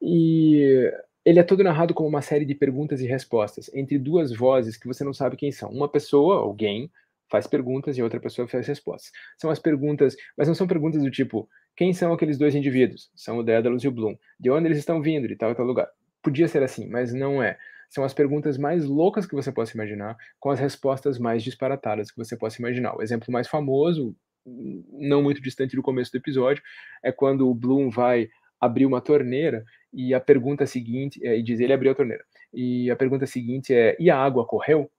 E ele é todo narrado como uma série de perguntas e respostas entre duas vozes que você não sabe quem são. Uma pessoa, alguém, faz perguntas e outra pessoa faz respostas. São as perguntas, mas não são perguntas do tipo quem são aqueles dois indivíduos? São o Dédalus e o Bloom. De onde eles estão vindo? De tal e tal lugar. Podia ser assim, mas não é. São as perguntas mais loucas que você possa imaginar, com as respostas mais disparatadas que você possa imaginar. O exemplo mais famoso, não muito distante do começo do episódio, é quando o Bloom vai abrir uma torneira e a pergunta seguinte, eh, e diz ele abriu a torneira. E a pergunta seguinte é: e a água correu?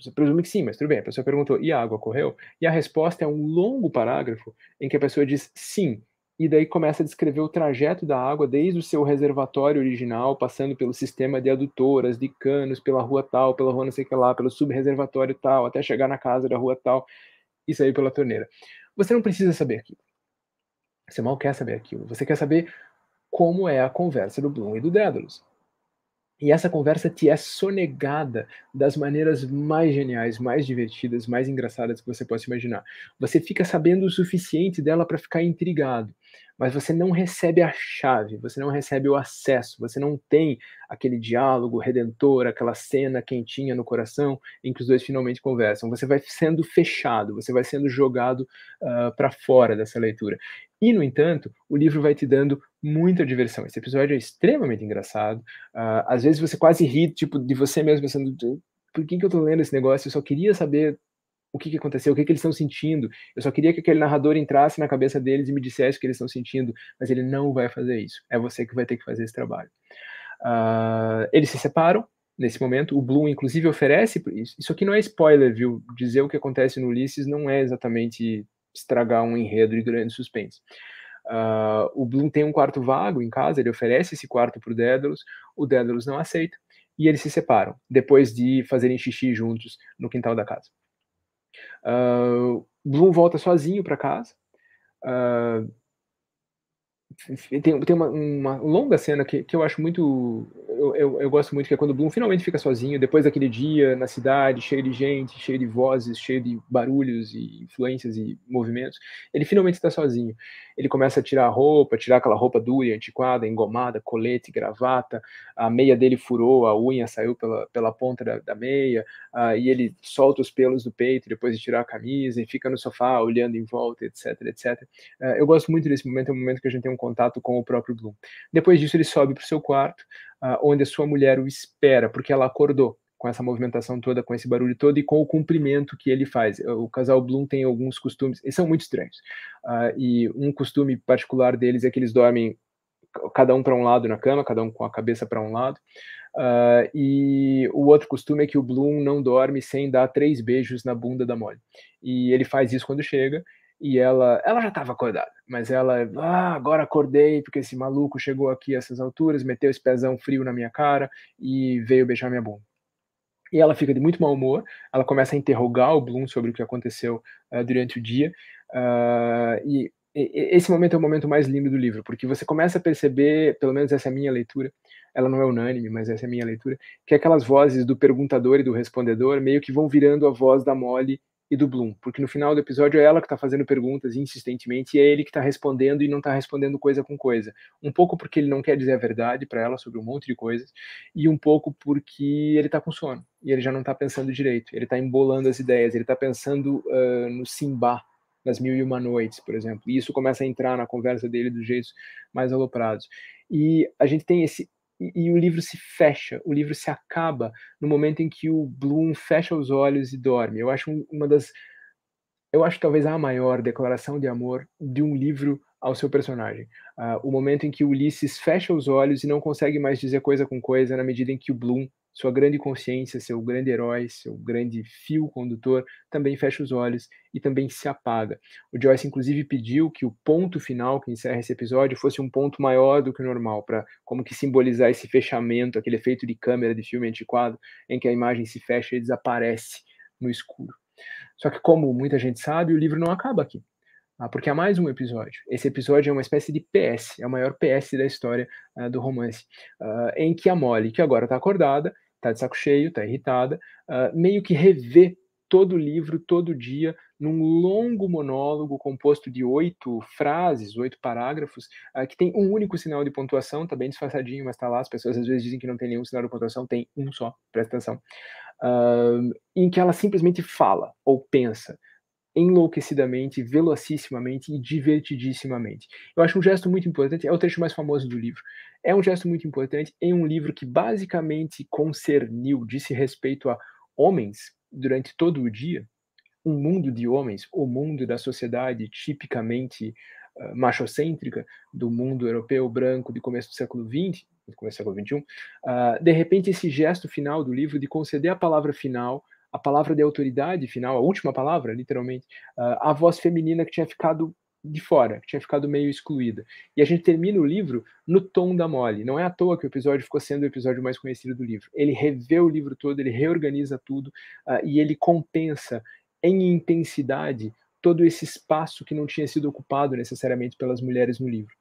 Você presume que sim, mas tudo bem. A pessoa perguntou: e a água correu? E a resposta é um longo parágrafo em que a pessoa diz sim. E daí começa a descrever o trajeto da água desde o seu reservatório original, passando pelo sistema de adutoras, de canos, pela rua tal, pela rua não sei o que lá, pelo subreservatório tal, até chegar na casa da rua tal e sair pela torneira. Você não precisa saber aquilo. Você mal quer saber aquilo. Você quer saber como é a conversa do Bloom e do Dédalus. E essa conversa te é sonegada das maneiras mais geniais, mais divertidas, mais engraçadas que você possa imaginar. Você fica sabendo o suficiente dela para ficar intrigado, mas você não recebe a chave, você não recebe o acesso, você não tem aquele diálogo redentor, aquela cena quentinha no coração em que os dois finalmente conversam. Você vai sendo fechado, você vai sendo jogado uh, ah, para fora dessa leitura. E, no entanto, o livro vai te dando muita diversão. Esse episódio é extremamente engraçado. Uh, às vezes você quase ri, tipo, de você mesmo pensando, por que, que eu tô lendo esse negócio? Eu só queria saber o que, que aconteceu, o que, que eles estão sentindo. Eu só queria que aquele narrador entrasse na cabeça deles e me dissesse o que eles estão sentindo, mas ele não vai fazer isso. É você que vai ter que fazer esse trabalho. Uh, eles se separam nesse momento. O Bloom, inclusive, oferece. Isso aqui não é spoiler, viu? Dizer o que acontece no Ulisses não é exatamente estragar um enredo de grande suspense. Uh, o Bloom tem um quarto vago em casa, ele oferece esse quarto para o Dédalus, o Dédalus não aceita e eles se separam, depois de fazerem xixi juntos no quintal da casa. Uh, Bloom volta sozinho para casa, uh, tem, tem uma, uma, longa cena que, que eu acho muito. Eu, eu, eu, gosto muito, que é quando o Bloom finalmente fica sozinho, depois daquele dia na cidade, cheio de gente, cheio de vozes, cheio de barulhos e influências e movimentos. Ele finalmente está sozinho. Ele começa a tirar a roupa, tirar aquela roupa dura, antiquada, engomada, colete, gravata. A meia dele furou, a unha saiu pela, pela ponta da, da meia, uh, e ele solta os pelos do peito depois de tirar a camisa e fica no sofá olhando em volta, etc, etc. Uh, eu gosto muito desse momento, é um momento que a gente tem um contato com o próprio Bloom. Depois disso, ele sobe para o seu quarto, uh, onde a sua mulher o espera, porque ela acordou com essa movimentação toda, com esse barulho todo e com o cumprimento que ele faz. Eh, o casal Bloom tem alguns costumes, e são muito estranhos. Uh, e um costume particular deles é que eles dormem cada um para um lado na cama, cada um com a cabeça para um lado. Uh, e o outro costume é que o Bloom não dorme sem dar três beijos na bunda da Molly. E ele faz isso quando chega, e ela, ela já estava acordada, mas ela, ah, agora acordei porque esse maluco chegou aqui a essas alturas, meteu esse pezão frio na minha cara e veio beijar minha bunda. E ela fica de muito mau humor, ela começa a interrogar o Bloom sobre o que aconteceu uh, durante o dia, uh, e, e esse momento é o momento mais lindo do livro, porque você começa a perceber, pelo menos essa é a minha leitura, ela não é unânime, mas essa é a minha leitura, que aquelas vozes do perguntador e do respondedor meio que vão virando a voz da Molly e do Bloom, porque no final do episódio é ela que está fazendo perguntas insistentemente e é ele que está respondendo e não está respondendo coisa com coisa. Um pouco porque ele não quer dizer a verdade para ela sobre um monte de coisas e um pouco porque ele está com sono e ele já não está pensando direito, ele está embolando as ideias, ele está pensando uh, no Simba nas Mil e Uma Noites, por exemplo. E isso começa a entrar na conversa dele dos jeitos mais aloprados. E a gente tem esse e, o livro se fecha, o livro se acaba no momento em que o Bloom fecha os olhos e dorme. Eu acho uma das. Eu acho talvez a maior declaração de amor de um livro ao seu personagem. Uh, o momento em que Ulisses fecha os olhos e não consegue mais dizer coisa com coisa na medida em que o Bloom sua grande consciência, seu grande herói, seu grande fio condutor, também fecha os olhos e também se apaga. O Joyce, inclusive, pediu que o ponto final que encerra esse episódio fosse um ponto maior do que o normal, para como que simbolizar esse fechamento, aquele efeito de câmera de filme antiquado, em que a imagem se fecha e desaparece no escuro. Só que, como muita gente sabe, o livro não acaba aqui. Ah, porque há mais um episódio. Esse episódio é uma espécie de PS, é o maior PS da história uh, do romance, uh, em que a Molly, que agora está acordada, está de saco cheio, está irritada, uh, meio que revê todo o livro, todo dia, num longo monólogo composto de oito frases, oito parágrafos, que tem um único sinal de pontuação, está bem disfarçadinho, mas está lá. As pessoas às vezes dizem que não tem nenhum sinal de pontuação, tem um só, presta atenção. em que ela simplesmente fala ou pensa enlouquecidamente, velocissimamente e divertidissimamente. Eu acho um gesto muito importante, é o trecho mais famoso do livro. É um gesto muito importante em um livro que basicamente concerniu, disse respeito a homens durante todo o dia, um mundo de homens, o mundo da sociedade tipicamente uh, machocêntrica do mundo europeu branco de começo do século XX, de começo do século XXI, uh, ah, de repente esse gesto final do livro de conceder a palavra final a palavra de autoridade final, a última palavra, literalmente, a voz feminina que tinha ficado de fora, que tinha ficado meio excluída. E a gente termina o livro no tom da mole. Não é à toa que o episódio ficou sendo o episódio mais conhecido do livro. Ele revê o livro todo, ele reorganiza tudo uh, e ele compensa em intensidade todo esse espaço que não tinha sido ocupado necessariamente pelas mulheres no livro.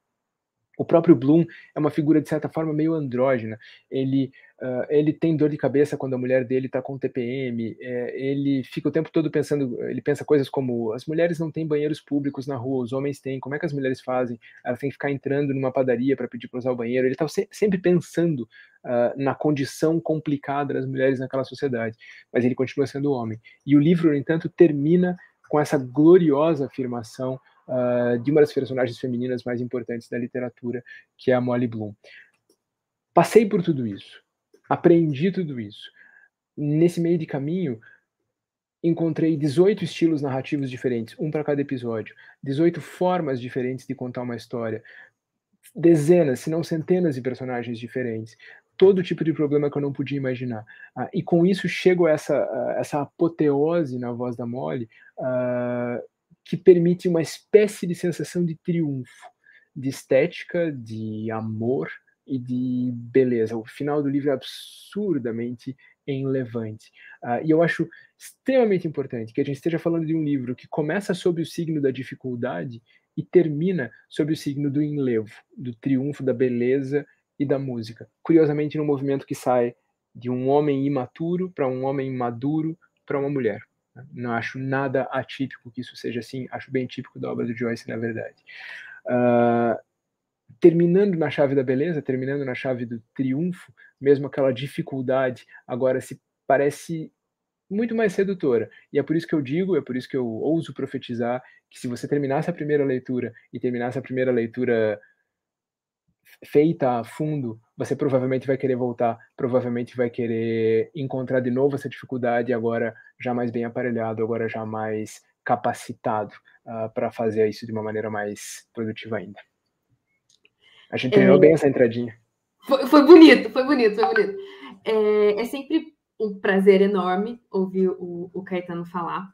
O próprio Bloom é uma figura, de certa forma, meio andrógena. Ele, uh, ele tem dor de cabeça quando a mulher dele está com TPM. É, ele fica o tempo todo pensando, ele pensa coisas como as mulheres não têm banheiros públicos na rua, os homens têm. Como é que as mulheres fazem? Elas têm que ficar entrando numa padaria para pedir para usar o banheiro. Ele está se sempre pensando Uh, na condição complicada das mulheres naquela sociedade, mas ele continua sendo homem. E o livro, no entanto, termina com essa gloriosa afirmação uh, de uma das personagens femininas mais importantes da literatura, que é a Molly Bloom. Passei por tudo isso, aprendi tudo isso. Nesse meio de caminho, encontrei 18 estilos narrativos diferentes, um para cada episódio, 18 formas diferentes de contar uma história, dezenas, se não centenas de personagens diferentes, todo tipo de problema que eu não podia imaginar. Ah, e com isso chego a essa, a ah, essa apoteose na voz da Molly, ah, que permite uma espécie de sensação de triunfo, de estética, de amor e de beleza. O final do livro é absurdamente enlevante. Uh, e eu acho extremamente importante que a gente esteja falando de um livro que começa sob o signo da dificuldade e termina sob o signo do enlevo, do triunfo da beleza e da música. Curiosamente, num movimento que sai de um homem imaturo para um homem maduro para uma mulher. Não acho nada atípico que isso seja assim, acho bem típico da obra do Joyce, na verdade. Uh, terminando na chave da beleza, terminando na chave do triunfo, mesmo aquela dificuldade agora se parece muito mais sedutora. E é por isso que eu digo, é por isso que eu ouso profetizar que se você terminasse a primeira leitura e terminasse a primeira leitura feita a fundo, você provavelmente vai querer voltar, provavelmente vai querer encontrar de novo essa dificuldade, agora já mais bem aparelhado, agora já mais capacitado uh, ah, para fazer isso de uma maneira mais produtiva ainda. A gente treinou é... bem essa entradinha. Foi, foi, bonito, foi bonito, foi bonito. É, é, sempre um prazer enorme ouvir o, o Caetano falar.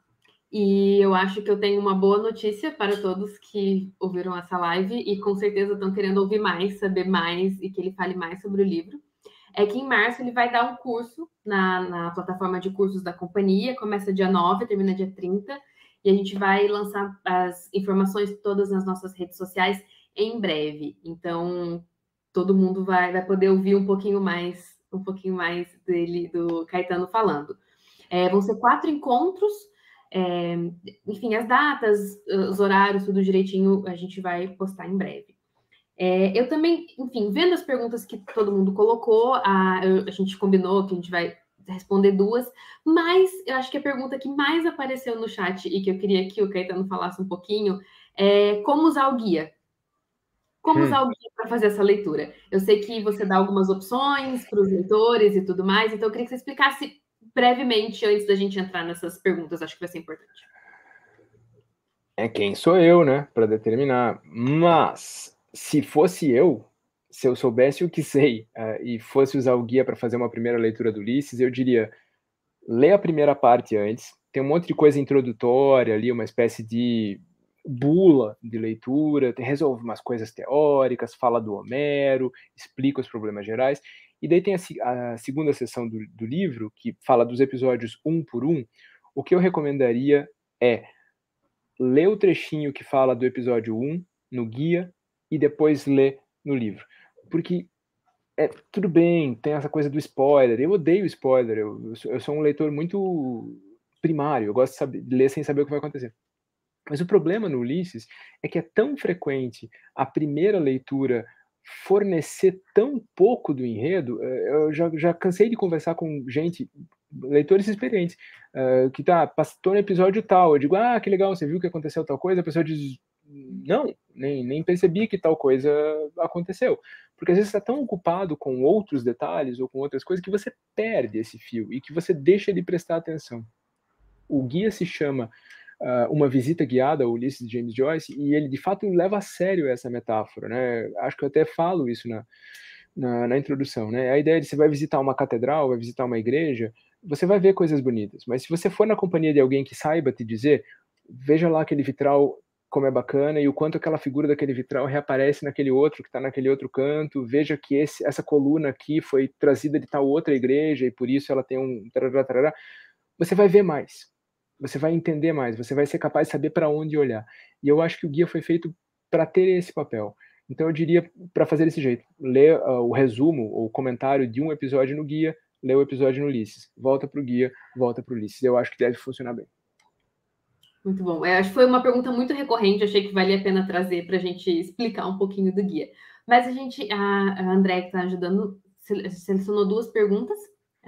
E eu acho que eu tenho uma boa notícia para todos que ouviram essa live e com certeza estão querendo ouvir mais, saber mais e que ele fale mais sobre o livro. É que em março ele vai dar um curso na, na plataforma de cursos da companhia, começa dia 9, termina dia 30, e a gente vai lançar as informações todas nas nossas redes sociais em breve. Então, todo mundo vai, vai poder ouvir um pouquinho mais, um pouquinho mais dele, do Caetano falando. É, vão ser quatro encontros é, enfim, as datas, os horários, tudo direitinho, a gente vai postar em breve. É, eu também, enfim, vendo as perguntas que todo mundo colocou, a, a gente combinou que a gente vai responder duas, mas eu acho que a pergunta que mais apareceu no chat e que eu queria que o Caetano falasse um pouquinho é como usar o guia. Como hum. usar o guia para fazer essa leitura? Eu sei que você dá algumas opções para os leitores e tudo mais, então eu queria que você explicasse brevemente antes da gente entrar nessas perguntas, acho que vai ser importante. É quem sou eu, né, para determinar. Mas se fosse eu, se eu soubesse o que sei uh, e fosse usar o guia para fazer uma primeira leitura do Ulisses, eu diria: lê a primeira parte antes. Tem um monte de coisa introdutória ali, uma espécie de bula de leitura, resolve umas coisas teóricas, fala do Homero, explica os problemas gerais. E daí tem a, a segunda sessão do, do, livro, que fala dos episódios um por um. O que eu recomendaria é ler o trechinho que fala do episódio 1 um, no guia e depois ler no livro. Porque é tudo bem, tem essa coisa do spoiler. Eu odeio spoiler, eu, eu, sou, um leitor muito primário, eu gosto de, saber, de ler sem saber o que vai acontecer. Mas o problema no Ulisses é que é tão frequente a primeira leitura fornecer tão pouco do enredo, eh, eu já, já cansei de conversar com gente, leitores experientes, uh, que tá, passou no episódio tal, eu digo, ah, que legal, você viu que aconteceu tal coisa, a pessoa diz, não, nem, nem percebi que tal coisa aconteceu. Porque às vezes está tão ocupado com outros detalhes ou com outras coisas que você perde esse fio e que você deixa de prestar atenção. O guia se chama uh, uma visita guiada ao Ulisses James Joyce e ele de fato leva a sério essa metáfora, né? Acho que eu até falo isso na, na, na introdução, né? A ideia de você vai visitar uma catedral, vai visitar uma igreja, você vai ver coisas bonitas, mas se você for na companhia de alguém que saiba te dizer, veja lá aquele vitral como é bacana e o quanto aquela figura daquele vitral reaparece naquele outro que está naquele outro canto. Veja que esse, essa coluna aqui foi trazida de tal outra igreja e por isso ela tem um. Você vai ver mais você vai entender mais, você vai ser capaz de saber para onde olhar. E eu acho que o guia foi feito para ter esse papel. Então eu diria para fazer desse jeito: ler uh, o resumo ou comentário de um episódio no guia, lê o episódio no Ulisses, volta para o guia, volta para o Ulisses. Eu acho que deve funcionar bem. Muito bom. É, acho que foi uma pergunta muito recorrente, achei que valia a pena trazer para a gente explicar um pouquinho do guia. Mas a gente, a André, que está ajudando, selecionou duas perguntas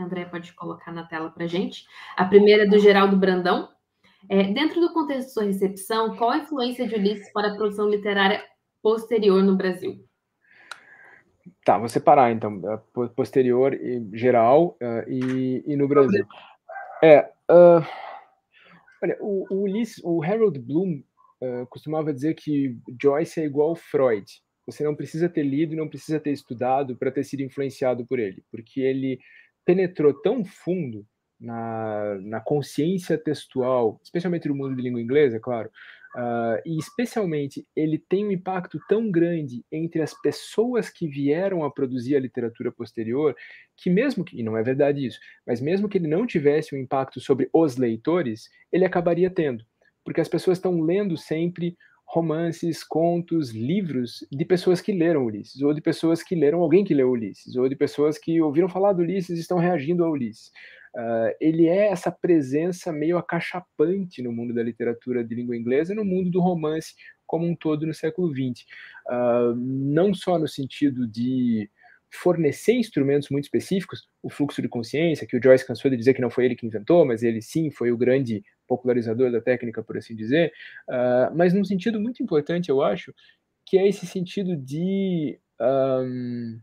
André pode colocar na tela para gente. A primeira é do Geraldo Brandão. É, dentro do contexto de sua recepção, qual a influência de Ulisses para a produção literária posterior no Brasil? Tá, vou separar então, é, posterior e geral é, e, e no Brasil. É, uh, olha, o, o, Ulisses, o Harold Bloom uh, costumava dizer que Joyce é igual Freud. Você não precisa ter lido, não precisa ter estudado para ter sido influenciado por ele, porque ele penetrou tão fundo na, na consciência textual, especialmente do mundo de língua inglesa, é claro, Uh, e especialmente ele tem um impacto tão grande entre as pessoas que vieram a produzir a literatura posterior que mesmo que e não é verdade isso, mas mesmo que ele não tivesse um impacto sobre os leitores, ele acabaria tendo, porque as pessoas estão lendo sempre romances, contos, livros de pessoas que leram Ulisses, ou de pessoas que leram alguém que leu Ulisses, ou de pessoas que ouviram falar do Ulisses e estão reagindo a Ulisses. Uh, ele é essa presença meio acachapante no mundo da literatura de língua inglesa, no mundo do romance como um todo no século XX. Uh, ah, não só no sentido de fornecer instrumentos muito específicos, o fluxo de consciência, que o Joyce cansou de dizer que não foi ele que inventou, mas ele sim foi o grande popularizador da técnica, por assim dizer, uh, mas num sentido muito importante, eu acho, que é esse sentido de um,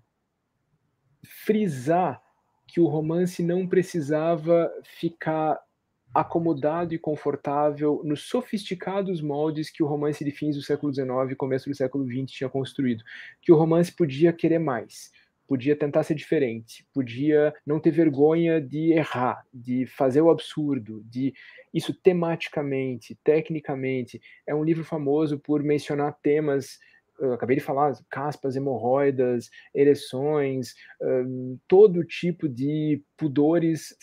frisar que o romance não precisava ficar acomodado e confortável nos sofisticados moldes que o romance de fins do século XIX e começo do século XX tinha construído, que o romance podia querer mais, podia tentar ser diferente, podia não ter vergonha de errar, de fazer o absurdo, de isso tematicamente, tecnicamente. É um livro famoso por mencionar temas eu acabei de falar, caspas, hemorroidas, ereções, um, todo tipo de pudores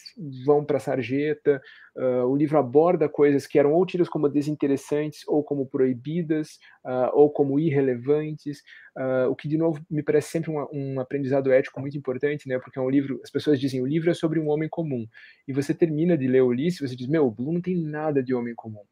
vão para a sarjeta. Uh, o livro aborda coisas que eram ou tidas como desinteressantes, ou como proibidas, uh, ou como irrelevantes, uh, o que, de novo, me parece sempre um, um, aprendizado ético muito importante, né? Porque é um livro, as pessoas dizem, o livro é sobre um homem comum. E você termina de ler Ulisses e você diz, meu, o Bloom não tem nada de homem comum.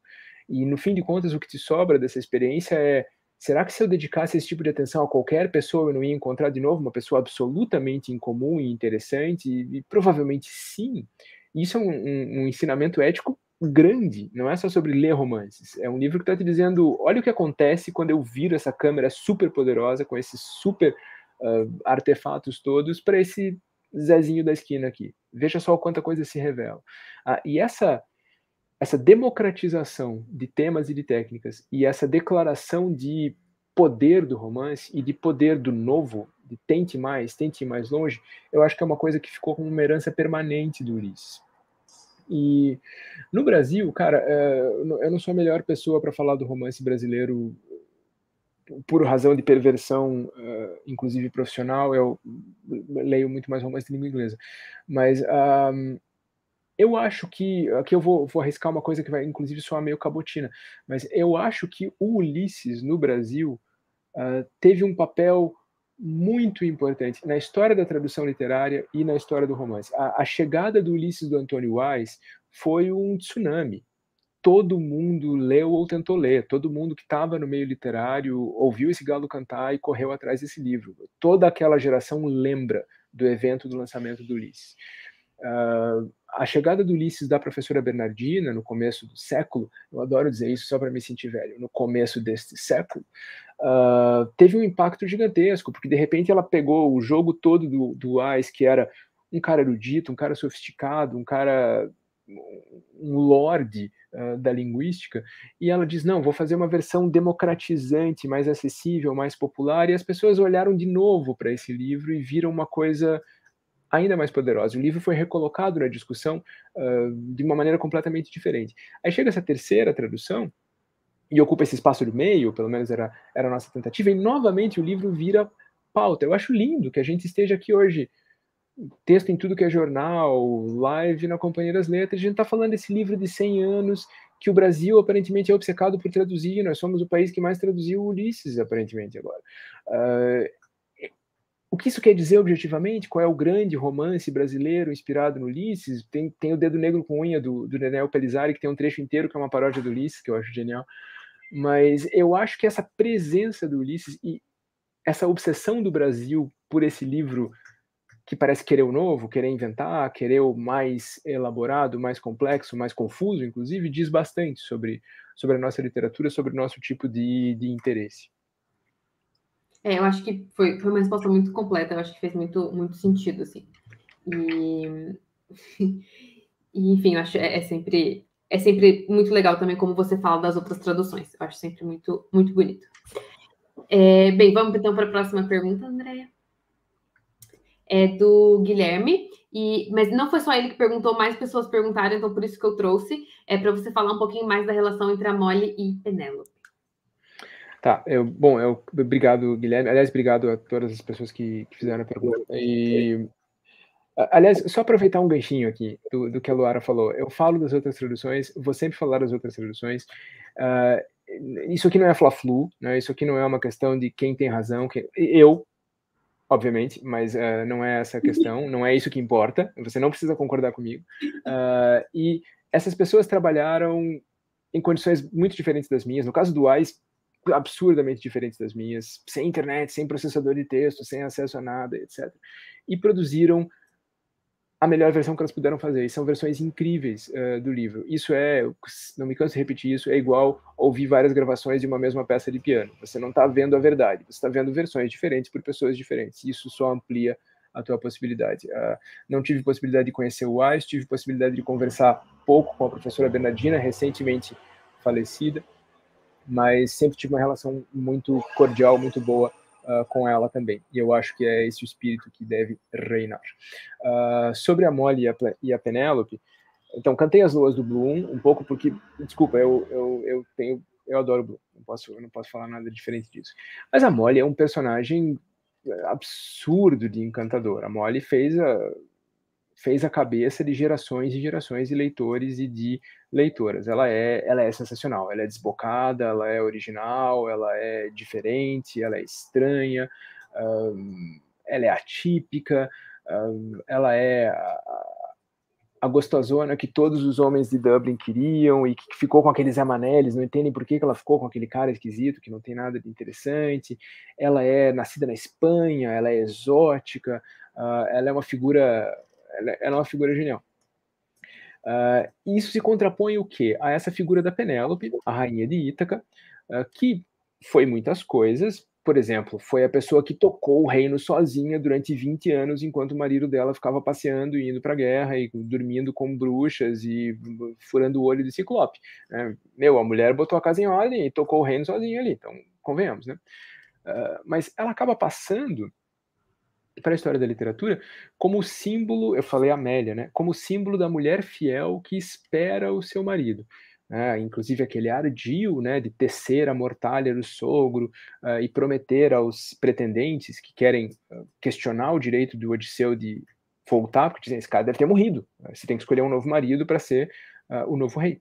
E, no fim de contas, o que te sobra dessa experiência é Será que se eu dedicasse esse tipo de atenção a qualquer pessoa, eu não ia encontrar de novo uma pessoa absolutamente incomum e interessante? E, e provavelmente sim. Isso é um, um, um, ensinamento ético grande, não é só sobre ler romances. É um livro que está te dizendo: olha o que acontece quando eu viro essa câmera super poderosa, com esses super uh, artefatos todos, para esse Zezinho da esquina aqui. Veja só quanta coisa se revela. Ah, e essa essa democratização de temas e de técnicas e essa declaração de poder do romance e de poder do novo, de tente mais, tente ir mais longe, eu acho que é uma coisa que ficou como uma herança permanente do Ulisses. E no Brasil, cara, é, eu não sou a melhor pessoa para falar do romance brasileiro por razão de perversão, é, inclusive profissional, eu leio muito mais romance de língua inglesa. Mas um, ah, eu acho que. Aqui eu vou, vou, arriscar uma coisa que vai, inclusive, soar meio cabotina, mas eu acho que o Ulisses no Brasil uh, teve um papel muito importante na história da tradução literária e na história do romance. A, a chegada do Ulisses do Antônio Wise foi um tsunami. Todo mundo leu ou tentou ler, todo mundo que estava no meio literário ouviu esse galo cantar e correu atrás desse livro. Toda aquela geração lembra do evento do lançamento do Ulisses. Uh, a chegada do Ulisses da professora Bernardina no começo do século, eu adoro dizer isso só para me sentir velho, no começo deste século, uh, teve um impacto gigantesco, porque de repente ela pegou o jogo todo do, do AIS, que era um cara erudito, um cara sofisticado, um cara um lorde uh, da linguística, e ela diz: não, vou fazer uma versão democratizante, mais acessível, mais popular, e as pessoas olharam de novo para esse livro e viram uma coisa ainda mais poderosa. O livro foi recolocado na discussão uh, de uma maneira completamente diferente. Aí chega essa terceira tradução e ocupa esse espaço do meio, pelo menos era, era a nossa tentativa, e novamente o livro vira pauta. Eu acho lindo que a gente esteja aqui hoje, texto em tudo que é jornal, live na Companhia das Letras, a gente está falando desse livro de 100 anos que o Brasil aparentemente é obcecado por traduzir, nós somos o país que mais traduziu Ulisses, aparentemente, agora. Ah, o que isso quer dizer objetivamente? Qual é o grande romance brasileiro inspirado no Ulisses? Tem, tem o Dedo Negro com Unha do, do Nenel Pelizari, que tem um trecho inteiro que é uma paródia do Ulisses, que eu acho genial. Mas eu acho que essa presença do Ulisses e essa obsessão do Brasil por esse livro que parece querer o novo, querer inventar, querer o mais elaborado, mais complexo, mais confuso, inclusive, diz bastante sobre, sobre a nossa literatura, sobre o nosso tipo de, de interesse. É, eu acho que foi, foi uma resposta muito completa, eu acho que fez muito, muito sentido, assim. E, *laughs* e enfim, eu acho é, é sempre é sempre muito legal também como você fala das outras traduções. Eu acho sempre muito, muito bonito. É, bem, vamos então para a próxima pergunta, Andréia. É do Guilherme, e, mas não foi só ele que perguntou, mais pessoas perguntaram, então por isso que eu trouxe, é para você falar um pouquinho mais da relação entre a Molly e Penélope. Tá, eu, bom, eu, obrigado, Guilherme. Aliás, obrigado a todas as pessoas que, que fizeram a pergunta. E, aliás, só aproveitar um ganchinho aqui do, do, que a Luara falou. Eu falo das outras traduções, vou sempre falar das outras traduções. Uh, isso aqui não é fla-flu, né? isso aqui não é uma questão de quem tem razão. Quem... Eu, obviamente, mas uh, não é essa a questão, não é isso que importa. Você não precisa concordar comigo. Uh, e essas pessoas trabalharam em condições muito diferentes das minhas. No caso do AIS, absurdamente diferentes das minhas, sem internet, sem processador de texto, sem acesso a nada, etc. E produziram a melhor versão que elas puderam fazer. E são versões incríveis uh, do livro. Isso é, não me canso de repetir isso, é igual ouvir várias gravações de uma mesma peça de piano. Você não está vendo a verdade, você está vendo versões diferentes por pessoas diferentes. Isso só amplia a tua possibilidade. Uh, não tive possibilidade de conhecer o Weiss, tive possibilidade de conversar pouco com a professora Bernardina, recentemente falecida, mas sempre tive uma relação muito cordial, muito boa uh, com ela também. E eu acho que é esse o espírito que deve reinar. Uh, sobre a Molly e a, e a Penélope, então cantei as luas do Bloom um pouco porque, desculpa, eu, eu, eu tenho eu adoro Bloom, não posso, não posso falar nada diferente disso. Mas a Molly é um personagem eh, absurdo de encantador. A Molly fez a, fez a cabeça de gerações e gerações de leitores e de leitoras. Ela é, ela é sensacional, ela é desbocada, ela é original, ela é diferente, ela é estranha, um, ela é atípica, um, ela é a, a, gostosona que todos os homens de Dublin queriam e que ficou com aqueles amaneles, não entendem por que, que ela ficou com aquele cara esquisito que não tem nada de interessante. Ela é nascida na Espanha, ela é exótica, uh, ela é uma figura é, ela, é uma figura genial. Uh, isso se contrapõe o quê? A essa figura da Penélope, a rainha de Ítaca, uh, que foi muitas coisas. Por exemplo, foi a pessoa que tocou o reino sozinha durante 20 anos, enquanto o marido dela ficava passeando e indo para a guerra e dormindo com bruxas e furando o olho de ciclope. Né? Meu, a mulher botou a casa em ordem e tocou o reino sozinha ali, então convenhamos, né? Uh, mas ela acaba passando para a história da literatura como símbolo, eu falei Amélia, né? Como símbolo da mulher fiel que espera o seu marido. É, inclusive aquele ardil né, de tecer a mortalha do sogro uh, e prometer aos pretendentes que querem eh, questionar o direito do Odisseu de voltar, porque dizem, esse cara deve ter morrido, né? você tem que escolher um novo marido para ser uh, o novo rei.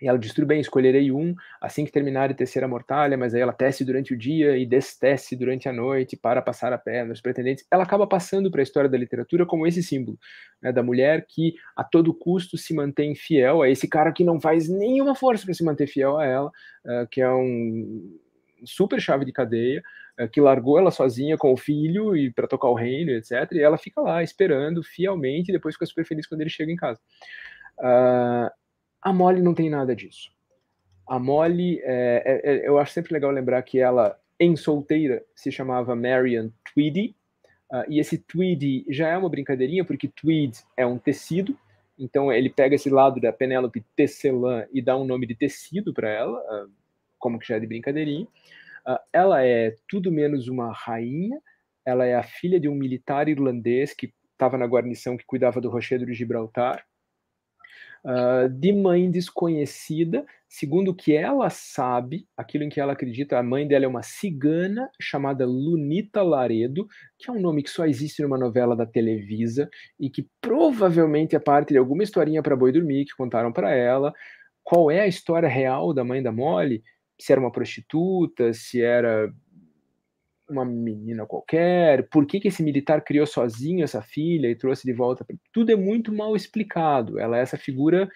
E ela diz: tudo bem, escolherei um assim que terminar de tecer a mortalha, mas aí ela tece durante o dia e destece durante a noite para passar a perna aos pretendentes. Ela acaba passando para a história da literatura como esse símbolo né, da mulher que a todo custo se mantém fiel a esse cara que não faz nenhuma força para se manter fiel a ela, uh, que é um super chave de cadeia, uh, que largou ela sozinha com o filho e para tocar o reino, etc. E ela fica lá esperando fielmente, e depois fica super feliz quando ele chega em casa. Uh, a Molly não tem nada disso. A Molly, é, é, é, eu acho sempre legal lembrar que ela, em solteira, se chamava Marian Tweedy, uh, e esse Tweedy já é uma brincadeirinha, porque Tweed é um tecido, então ele pega esse lado da Penélope Tecelã e dá um nome de tecido para ela, uh, como que já é de brincadeirinha. Uh, ela é tudo menos uma rainha, ela é a filha de um militar irlandês que estava na guarnição que cuidava do rochedo de Gibraltar uh, de mãe desconhecida, segundo o que ela sabe, aquilo em que ela acredita, a mãe dela é uma cigana chamada Lunita Laredo, que é um nome que só existe numa novela da Televisa e que provavelmente é parte de alguma historinha para boi dormir que contaram para ela. Qual é a história real da mãe da Molly? Se era uma prostituta, se era uma menina qualquer, por que, que esse militar criou sozinho essa filha e trouxe de volta? Tudo é muito mal explicado. Ela é essa figura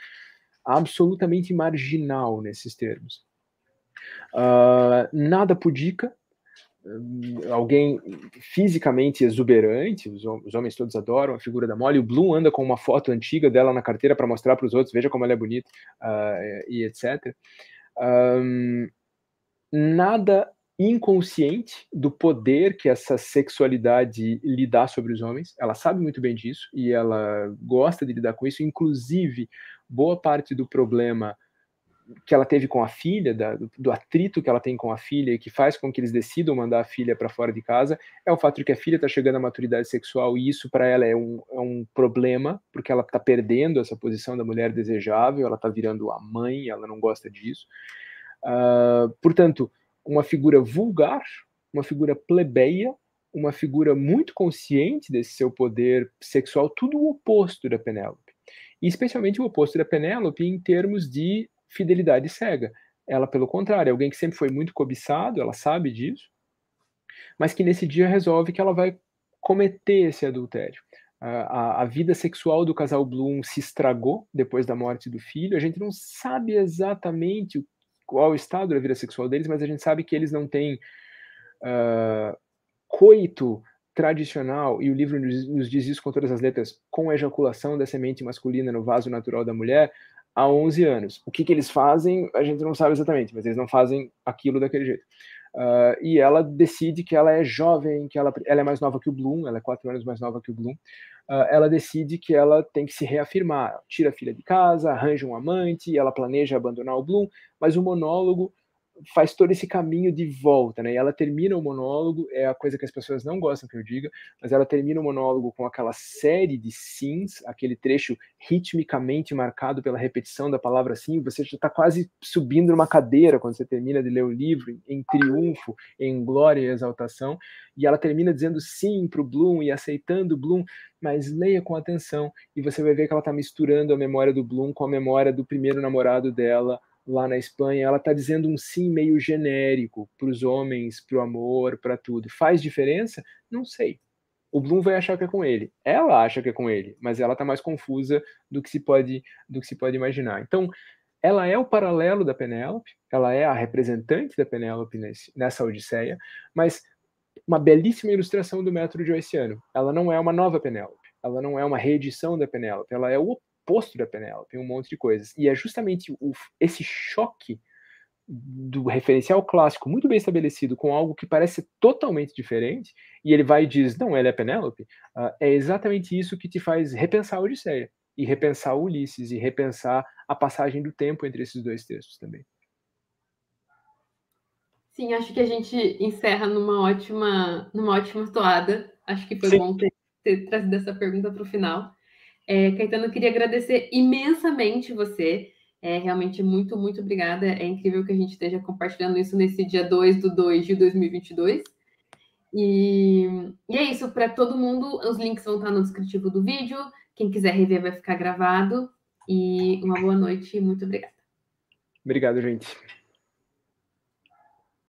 absolutamente marginal nesses termos. Uh, nada pudica, hum, alguém fisicamente exuberante, os, homens todos adoram a figura da Molly. O Bloom anda com uma foto antiga dela na carteira para mostrar para os outros, veja como ela é bonita uh, e etc. Um, nada inconsciente do poder que essa sexualidade lhe dá sobre os homens. Ela sabe muito bem disso e ela gosta de lidar com isso. Inclusive, boa parte do problema que ela teve com a filha, da, do atrito que ela tem com a filha e que faz com que eles decidam mandar a filha para fora de casa, é o fato de que a filha está chegando à maturidade sexual e isso para ela é um, é um problema, porque ela está perdendo essa posição da mulher desejável, ela está virando a mãe, ela não gosta disso. Uh, portanto, uma figura vulgar, uma figura plebeia, uma figura muito consciente desse seu poder sexual, tudo o oposto da Penélope. E especialmente o oposto da Penélope em termos de fidelidade cega. Ela, pelo contrário, é alguém que sempre foi muito cobiçado, ela sabe disso, mas que nesse dia resolve que ela vai cometer esse adultério. A, a, a, vida sexual do casal Bloom se estragou depois da morte do filho. A gente não sabe exatamente o qual o estado da vida sexual deles, mas a gente sabe que eles não têm uh, coito tradicional, e o livro nos diz isso com todas as letras, com ejaculação da semente masculina no vaso natural da mulher, há 11 anos. O que, que eles fazem, a gente não sabe exatamente, mas eles não fazem aquilo daquele jeito. Uh, e ela decide que ela é jovem, que ela, ela é mais nova que o Bloom, ela é quatro anos mais nova que o Bloom. Uh, ela decide que ela tem que se reafirmar. Tira a filha de casa, arranja um amante, ela planeja abandonar o Bloom, mas o monólogo faz todo esse caminho de volta, né? E ela termina o monólogo, é a coisa que as pessoas não gostam que eu diga, mas ela termina o monólogo com aquela série de sims, aquele trecho ritmicamente marcado pela repetição da palavra sim, você já está quase subindo numa cadeira quando você termina de ler o livro, em triunfo, em glória e exaltação, e ela termina dizendo sim para o Bloom e aceitando o Bloom, mas leia com atenção e você vai ver que ela está misturando a memória do Bloom com a memória do primeiro namorado dela, lá na Espanha, ela está dizendo um sim meio genérico para os homens, para o amor, para tudo. Faz diferença? Não sei. O Bloom vai achar que é com ele. Ela acha que é com ele, mas ela está mais confusa do que se pode do que se pode imaginar. Então, ela é o paralelo da Penélope, ela é a representante da Penélope nessa Odisseia, mas uma belíssima ilustração do metro de Oceano. Ela não é uma nova Penélope, ela não é uma reedição da Penélope, ela é o oposto da Penélope, um monte de coisas. E é justamente o, esse choque do referencial clássico muito bem estabelecido com algo que parece totalmente diferente, e ele vai e diz: Não, ela é Penélope, uh, é exatamente isso que te faz repensar a Odisseia, e repensar Ulisses, e repensar a passagem do tempo entre esses dois textos também. Sim, acho que a gente encerra numa ótima, numa ótima toada. Acho que foi Sim. bom ter, ter trazido essa pergunta para o final. É, Caetano, queria agradecer imensamente você. É, realmente, muito, muito obrigada. É incrível que a gente esteja compartilhando isso nesse dia 2 do 2 de 2022. E, e é isso, para todo mundo, os links vão estar no descritivo do vídeo. Quem quiser rever vai ficar gravado. E uma boa noite muito obrigada. Obrigado, gente.